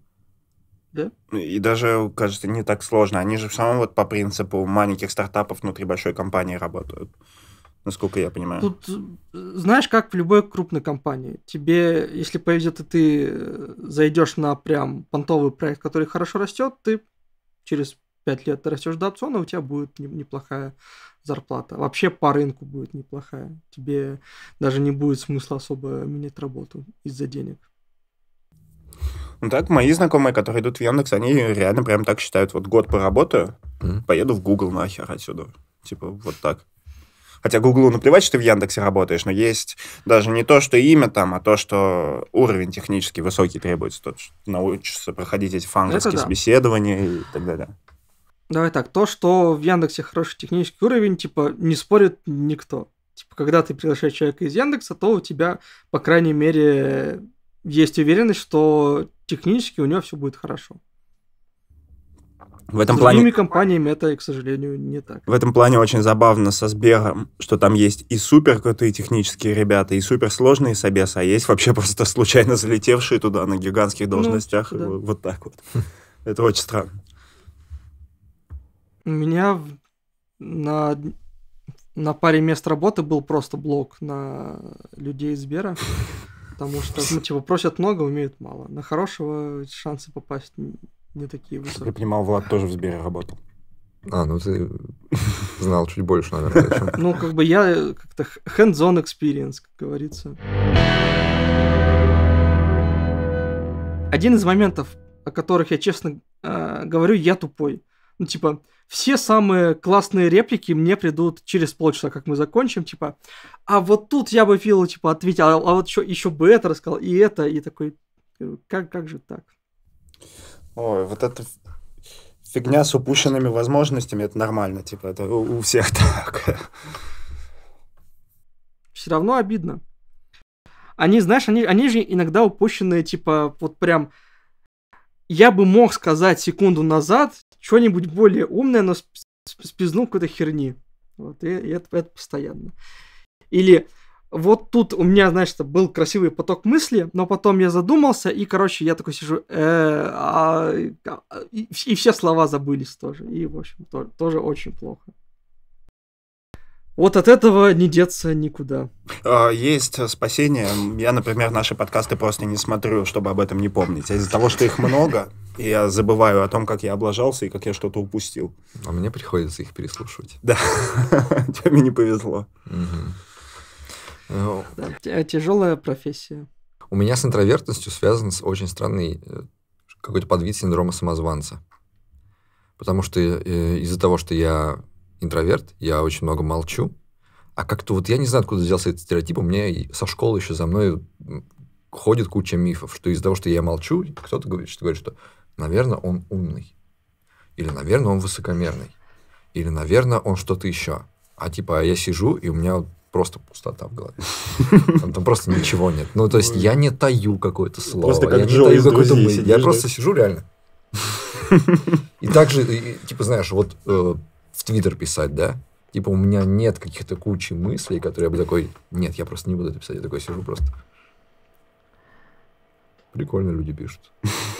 Да. Ну, и даже, кажется, не так сложно. Они же в самом вот по принципу маленьких стартапов внутри большой компании работают насколько я понимаю. Тут э, знаешь, как в любой крупной компании. Тебе, если повезет, и ты э, зайдешь на прям понтовый проект, который хорошо растет, ты через пять лет ты растешь до опциона, у тебя будет неплохая зарплата. Вообще по рынку будет неплохая. Тебе даже не будет смысла особо менять работу из-за денег. Ну так, мои знакомые, которые идут в Яндекс, они реально прям так считают. Вот год поработаю, mm-hmm. поеду в Google нахер отсюда. Типа вот так. Хотя Гуглу наплевать, что ты в Яндексе работаешь, но есть даже не то, что имя там, а то, что уровень технически высокий требуется. Тот, что научишься проходить эти фанговские да. собеседования и так далее. Давай так, то, что в Яндексе хороший технический уровень, типа, не спорит никто. Типа, когда ты приглашаешь человека из Яндекса, то у тебя, по крайней мере, есть уверенность, что технически у него все будет хорошо. В этом С плане... другими компаниями это, к сожалению, не так. В этом плане очень забавно со Сбером, что там есть и супер крутые технические ребята, и супер сложные собесы, а есть вообще просто случайно залетевшие туда на гигантских ну, должностях. Ну, да. Вот так вот. Это очень странно. У меня на, на паре мест работы был просто блок на людей из Сбера. Потому что, ну, типа, просят много, умеют мало. На хорошего шансы попасть не такие высокие. Я понимал, Влад тоже в Сбере работал. А, ну ты знал чуть больше, наверное. Ну, как бы я э, как-то hands-on experience, как говорится. Один из моментов, о которых я честно э, говорю, я тупой. Ну, типа, все самые классные реплики мне придут через полчаса, как мы закончим, типа, а вот тут я бы Филу, типа, ответил, а, а вот еще, еще бы это рассказал, и это, и такой, как, как же так? Ой, вот это фигня с упущенными возможностями, это нормально, типа, это у, у всех так. Все равно обидно. Они, знаешь, они, они же иногда упущенные, типа, вот прям... Я бы мог сказать секунду назад что-нибудь более умное, но спизнул какой-то херни. Вот, и, и это, это постоянно. Или вот тут у меня, значит, был красивый поток мысли, но потом я задумался, и, короче, я такой сижу, э, а, а, и, все слова забылись тоже. И, в общем, тоже очень плохо. Вот от этого не деться никуда. А, есть спасение. Я, например, наши подкасты просто не смотрю, чтобы об этом не помнить. А из-за того, что их много, я забываю о том, как я облажался и как я что-то упустил. А мне приходится их переслушивать. Да, тебе не повезло. Угу тяжелая профессия. У меня с интровертностью связан с очень странный э, какой-то подвид синдрома самозванца. Потому что э, из-за того, что я интроверт, я очень много молчу, а как-то вот я не знаю, откуда взялся этот стереотип. У меня со школы еще за мной ходит куча мифов, что из-за того, что я молчу, кто-то говорит, что, говорит, что, наверное, он умный. Или, наверное, он высокомерный. Или, наверное, он что-то еще. А типа, я сижу, и у меня просто пустота в голове. Там, там просто ничего нет. Ну, то есть я не таю какое-то слово. Просто как я Джо не таю какой то мысль. Я просто сижу реально. И также, типа, знаешь, вот э, в Твиттер писать, да? Типа, у меня нет каких-то кучи мыслей, которые я бы такой, нет, я просто не буду это писать. Я такой сижу просто. Прикольно люди пишут.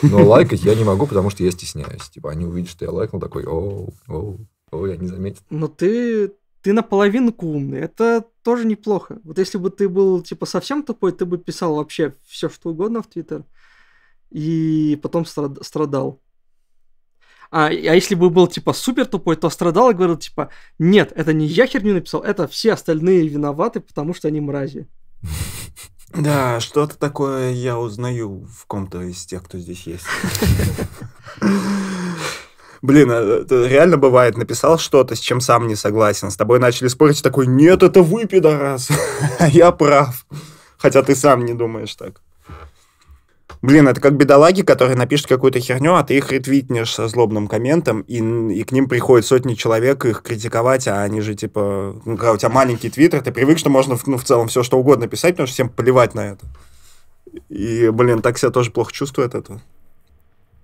Но лайкать я не могу, потому что я стесняюсь. Типа, они увидят, что я лайкнул, такой, о, о, о, я не заметил. Но ну, ты ты наполовину умный. Это тоже неплохо. Вот если бы ты был, типа, совсем тупой, ты бы писал вообще все, что угодно в Твиттер. И потом страдал. А, а если бы был, типа, супер тупой, то страдал и говорил, типа, нет, это не я херню написал, это все остальные виноваты, потому что они мрази. Да, что-то такое я узнаю в ком-то из тех, кто здесь есть. блин, э, это реально бывает, написал что-то, с чем сам не согласен, с тобой начали спорить, такой, нет, это вы, пидорас, а я прав. Хотя ты сам не думаешь так. Блин, это как бедолаги, которые напишут какую-то херню, а ты их ретвитнешь со злобным комментом, и, и к ним приходят сотни человек их критиковать, а они же, типа, ну, когда у тебя маленький твиттер, ты привык, что можно ну, в целом все что угодно писать, потому что всем плевать на это. И, блин, так себя тоже плохо чувствует это.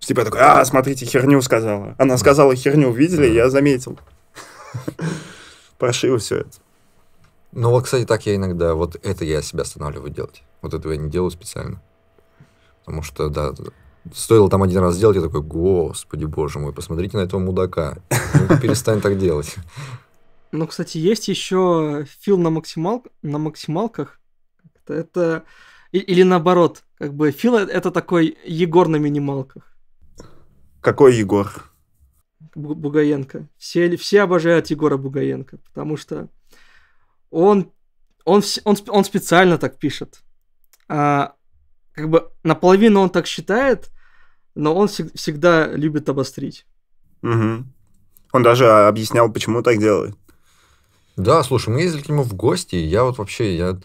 Типа такой, а, смотрите, херню сказала. Она сказала херню, видели, я заметил. Прошило все это. Ну вот, кстати, так я иногда, вот это я себя останавливаю делать. Вот этого я не делаю специально. Потому что, да, стоило там один раз сделать, я такой, господи, боже мой, посмотрите на этого мудака. Ну, перестань так делать. Ну, кстати, есть еще фил на, максимал... на максималках. Это... Или наоборот, как бы фил это такой Егор на минималках. Какой Егор? Бугаенко. Все, все обожают Егора Бугаенко, потому что он, он, он, он специально так пишет. А, как бы наполовину он так считает, но он всег, всегда любит обострить. Угу. Он даже объяснял, почему так делает. Да, слушай, мы ездили к нему в гости, и я вот вообще, я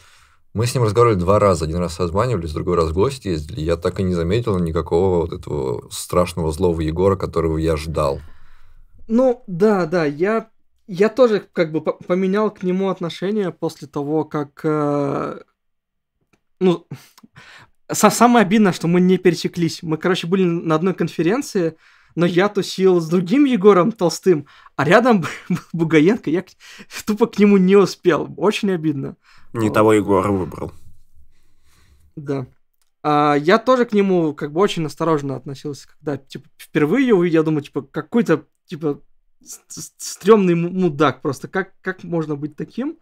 мы с ним разговаривали два раза. Один раз созванивались, другой раз в гости ездили. Я так и не заметил никакого вот этого страшного злого Егора, которого я ждал. Ну, да, да, я, я тоже как бы поменял к нему отношение после того, как... Э, ну, самое обидное, что мы не пересеклись. Мы, короче, были на одной конференции, но я тусил с другим Егором Толстым, а рядом был Бугаенко, я тупо к нему не успел. Очень обидно. Не того Егора выбрал. Да. А, я тоже к нему как бы очень осторожно относился, когда типа, впервые увидел, я думаю, типа, какой-то типа стрёмный мудак просто. Как, как можно быть таким?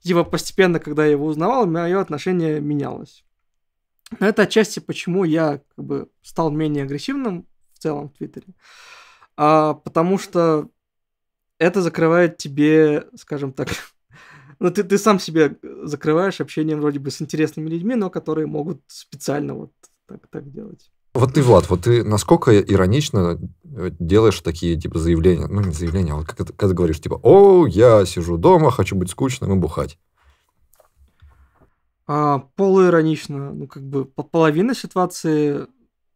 Типа постепенно, когда я его узнавал, мое отношение менялось. Но это отчасти почему я как бы стал менее агрессивным в целом в Твиттере. А, потому что это закрывает тебе, скажем так, Ну, ты, ты сам себя э, закрываешь общением вроде бы с интересными людьми, но которые могут специально вот так, так делать. Вот ты, Влад, вот ты насколько иронично э, делаешь такие типа заявления, ну не заявления, а вот как, как ты говоришь, типа, о, я сижу дома, хочу быть скучным и бухать. А, полуиронично, ну как бы половина ситуации,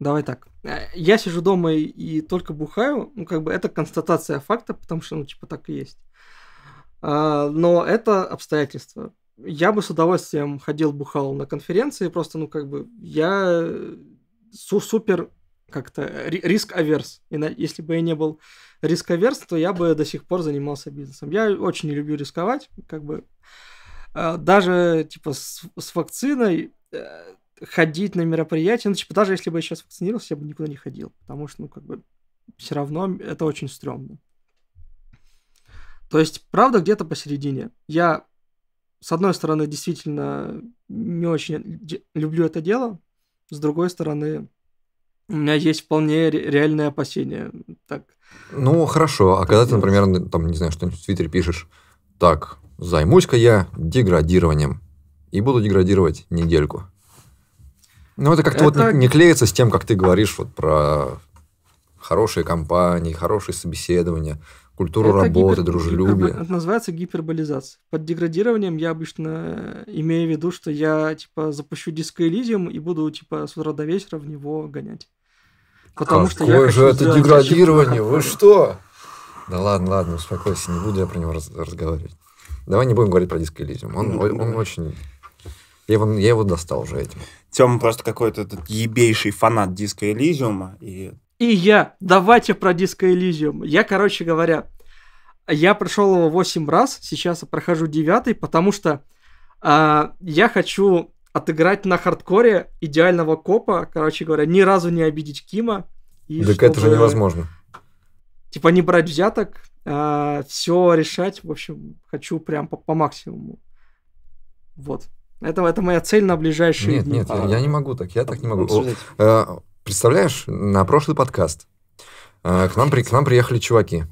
давай так, э, я сижу дома и, и только бухаю, ну как бы это констатация факта, потому что ну типа так и есть. А, но это обстоятельства. Я бы с удовольствием ходил, бухал на конференции, просто, ну, как бы, я су супер как-то риск-аверс. Если бы я не был риск-аверс, то я бы до сих пор занимался бизнесом. Я очень не люблю рисковать, как бы, а, даже, типа, с, с вакциной э, ходить на мероприятия, ну, типа, даже если бы я сейчас вакцинировался, я бы никуда не ходил, потому что, ну, как бы, все равно это очень стрёмно. То есть, правда, где-то посередине. Я, с одной стороны, действительно не очень люблю это дело, с другой стороны, у меня есть вполне реальные опасения. Так, ну, хорошо. А когда делать. ты, например, там, не знаю, что-нибудь в Твиттере пишешь, так, займусь-ка я деградированием и буду деградировать недельку. Ну, это как-то это... вот не, не клеится с тем, как ты говоришь вот про хорошие компании, хорошие собеседования культуру это работы, гипер... дружелюбие. Это называется гиперболизация. Под деградированием я обычно имею в виду, что я типа запущу диско и буду типа с утра до вечера в него гонять. Потому Какое что я же это деградирование? Вы что? Да ладно, ладно, успокойся, не буду я про него раз- разговаривать. Давай не будем говорить про диско Он, mm он, очень... Я его, я его достал уже этим. Тёма просто какой-то этот ебейший фанат диска Элизиума, и и я, давайте про диско Элизиум. Я, короче говоря, я прошел его 8 раз, сейчас я прохожу 9, потому что э, я хочу отыграть на хардкоре идеального копа, короче говоря, ни разу не обидеть Кима. И так это же невозможно. Типа не брать взяток, э, а, все решать, в общем, хочу прям по, по максимуму. Вот. Это, это моя цель на ближайшие нет, дни. Нет, нет, а, я, я не могу так, я так не могу. Обсуждать. Э, Представляешь, на прошлый подкаст э, к, нам, при, к нам приехали чуваки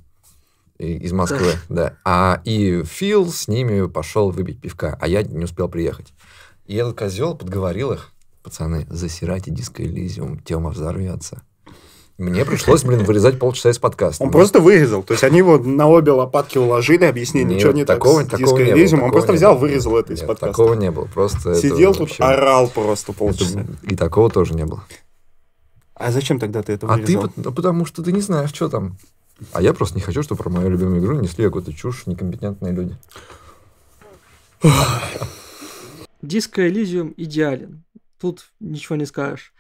из Москвы, да. А и Фил с ними пошел выбить пивка, а я не успел приехать. И этот козел подговорил их, пацаны, засирайте диско Элизиум, тема взорвется. Мне пришлось, блин, вырезать полчаса из подкаста. Он ну. просто вырезал. То есть они его на обе лопатки уложили, объяснили, ничего не такого, так. Такого не было, он просто взял, вырезал это из подкаста. Такого не было. Просто Сидел тут, орал просто полчаса. и такого тоже не было. А зачем тогда ты это вырезал? А ты, потому что ты не знаешь, что там. А я просто не хочу, чтобы про мою любимую игру несли какую-то чушь некомпетентные люди. Диско Элизиум идеален. Тут ничего не скажешь.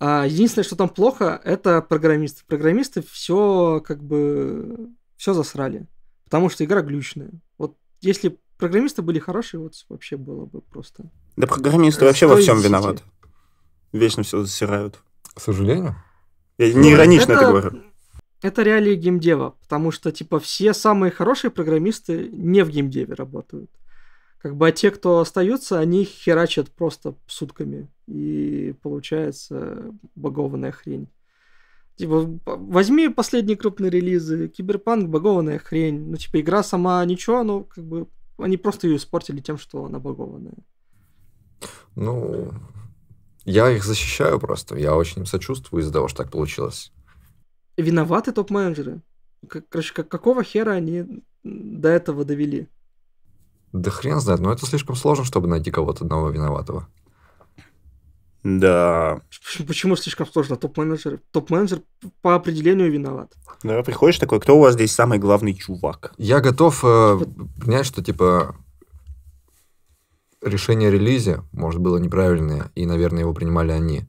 А единственное, что там плохо, это программисты. Программисты все как бы все засрали. Потому что игра глючная. Вот если программисты были хорошие, вот вообще было бы просто. Да программисты вообще во всем виноваты. Вечно все засирают. К сожалению. Я ну, не иронично это, это говорю. Это реалии геймдева, потому что, типа, все самые хорошие программисты не в геймдеве работают. Как бы, а те, кто остаются, они херачат просто сутками. И получается богованная хрень. Типа, возьми последние крупные релизы, Киберпанк, богованная хрень. Ну, типа, игра сама ничего, но как бы они просто ее испортили тем, что она богованная. Ну, я их защищаю просто. Я очень им сочувствую из-за того, что так получилось. Виноваты топ-менеджеры. Короче, как, какого хера они до этого довели? Да хрен знает, но это слишком сложно, чтобы найти кого-то одного виноватого. Да. Почему слишком сложно? Топ-менеджер топ -менеджер по определению виноват. Да, ну, приходишь такой, кто у вас здесь самый главный чувак? Я готов э, типа... принять, что типа решение о релизе, может, было неправильное, и, наверное, его принимали они.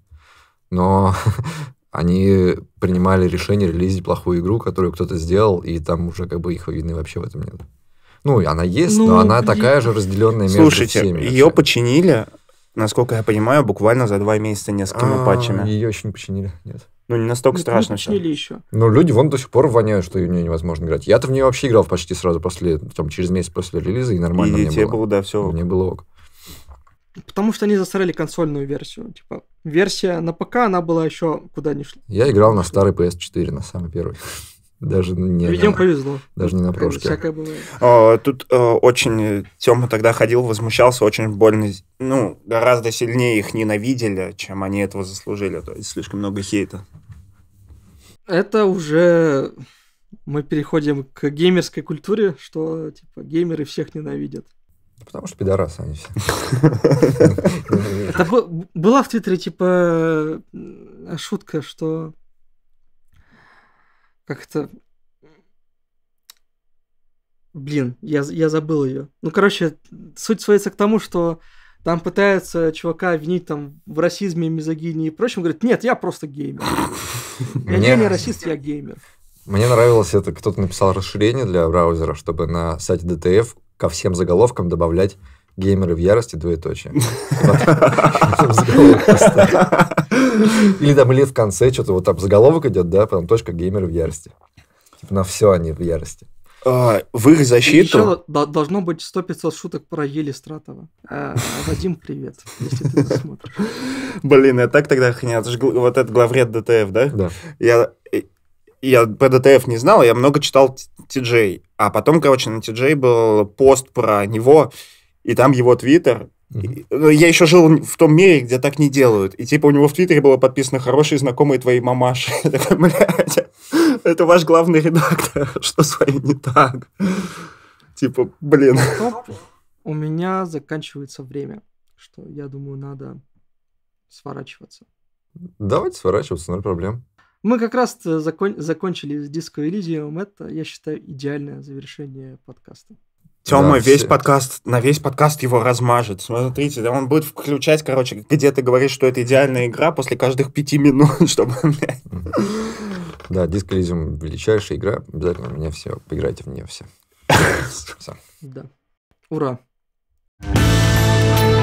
Но они принимали решение релизить плохую игру, которую кто-то сделал, и там уже как бы их видны вообще в этом нет. Ну, она есть, ну, но она такая же разделенная между Слушайте, всеми. Слушайте, ее починили, насколько я понимаю, буквально за два месяца несколькими а, патчами. Ее еще не починили, нет. Ну, не настолько ну, страшно все. еще. Ну, люди вон до сих пор воняют, что ее невозможно играть. Я-то в нее вообще играл почти сразу после, там, через месяц после релиза, и нормально и мне тебе было. было, да, все. Мне было ок. Потому что они засрали консольную версию. Типа, версия на ПК, она была еще куда ни шла. Я играл на старый PS4, на самый первый. Даже не Видимо, на, повезло. Даже не на прошке. Всякое бывает. О, тут о, э, очень... Тёма тогда ходил, возмущался, очень больно... Ну, гораздо сильнее их ненавидели, чем они этого заслужили. То есть слишком много хейта. Это уже мы переходим к геймерской культуре, что типа геймеры всех ненавидят. Потому что пидорасы они все. Была в Твиттере, типа, э, шутка, что как-то... Блин, я, я забыл ее. Ну, короче, суть сводится к тому, что там пытаются чувака винить там в расизме, мизогинии и прочем. Говорит, нет, я просто геймер. Я не расист, я геймер. Мне нравилось это, кто-то написал расширение для браузера, чтобы на сайте DTF ко всем заголовкам добавлять геймеры в ярости двоеточие. Или там или в конце что-то вот там заголовок идет, да, потом точка геймеры в ярости. Типа на все они в ярости. А, в их защиту... Еще должно быть 100-500 шуток про Ели Стратова. А, Вадим, привет, если ты смотришь. Блин, я так тогда охренел. Вот этот главред ДТФ, да? Да. Я э, я про ДТФ не знал, я много читал TJ, а потом, короче, на TJ был пост про него, и там его твиттер, Mm-hmm. Я еще жил в том мире, где так не делают. И типа у него в Твиттере было подписано «Хорошие знакомые твоей мамаши». это ваш главный редактор. Что с вами не так? Типа, блин. У меня заканчивается время, что я думаю, надо сворачиваться. Давайте сворачиваться, ноль проблем. Мы как раз закон... закончили с Disco Elysium. Это, я считаю, идеальное завершение подкаста. Тёма да, весь все. подкаст, на весь подкаст его размажет. Ну, смотрите, да он будет включать, короче, где ты говоришь, что это идеальная игра после каждых пяти минут, чтобы... Да, Disco Elysium величайшая игра. Обязательно у меня все. Поиграйте в нее все. Да. Ура. Thank you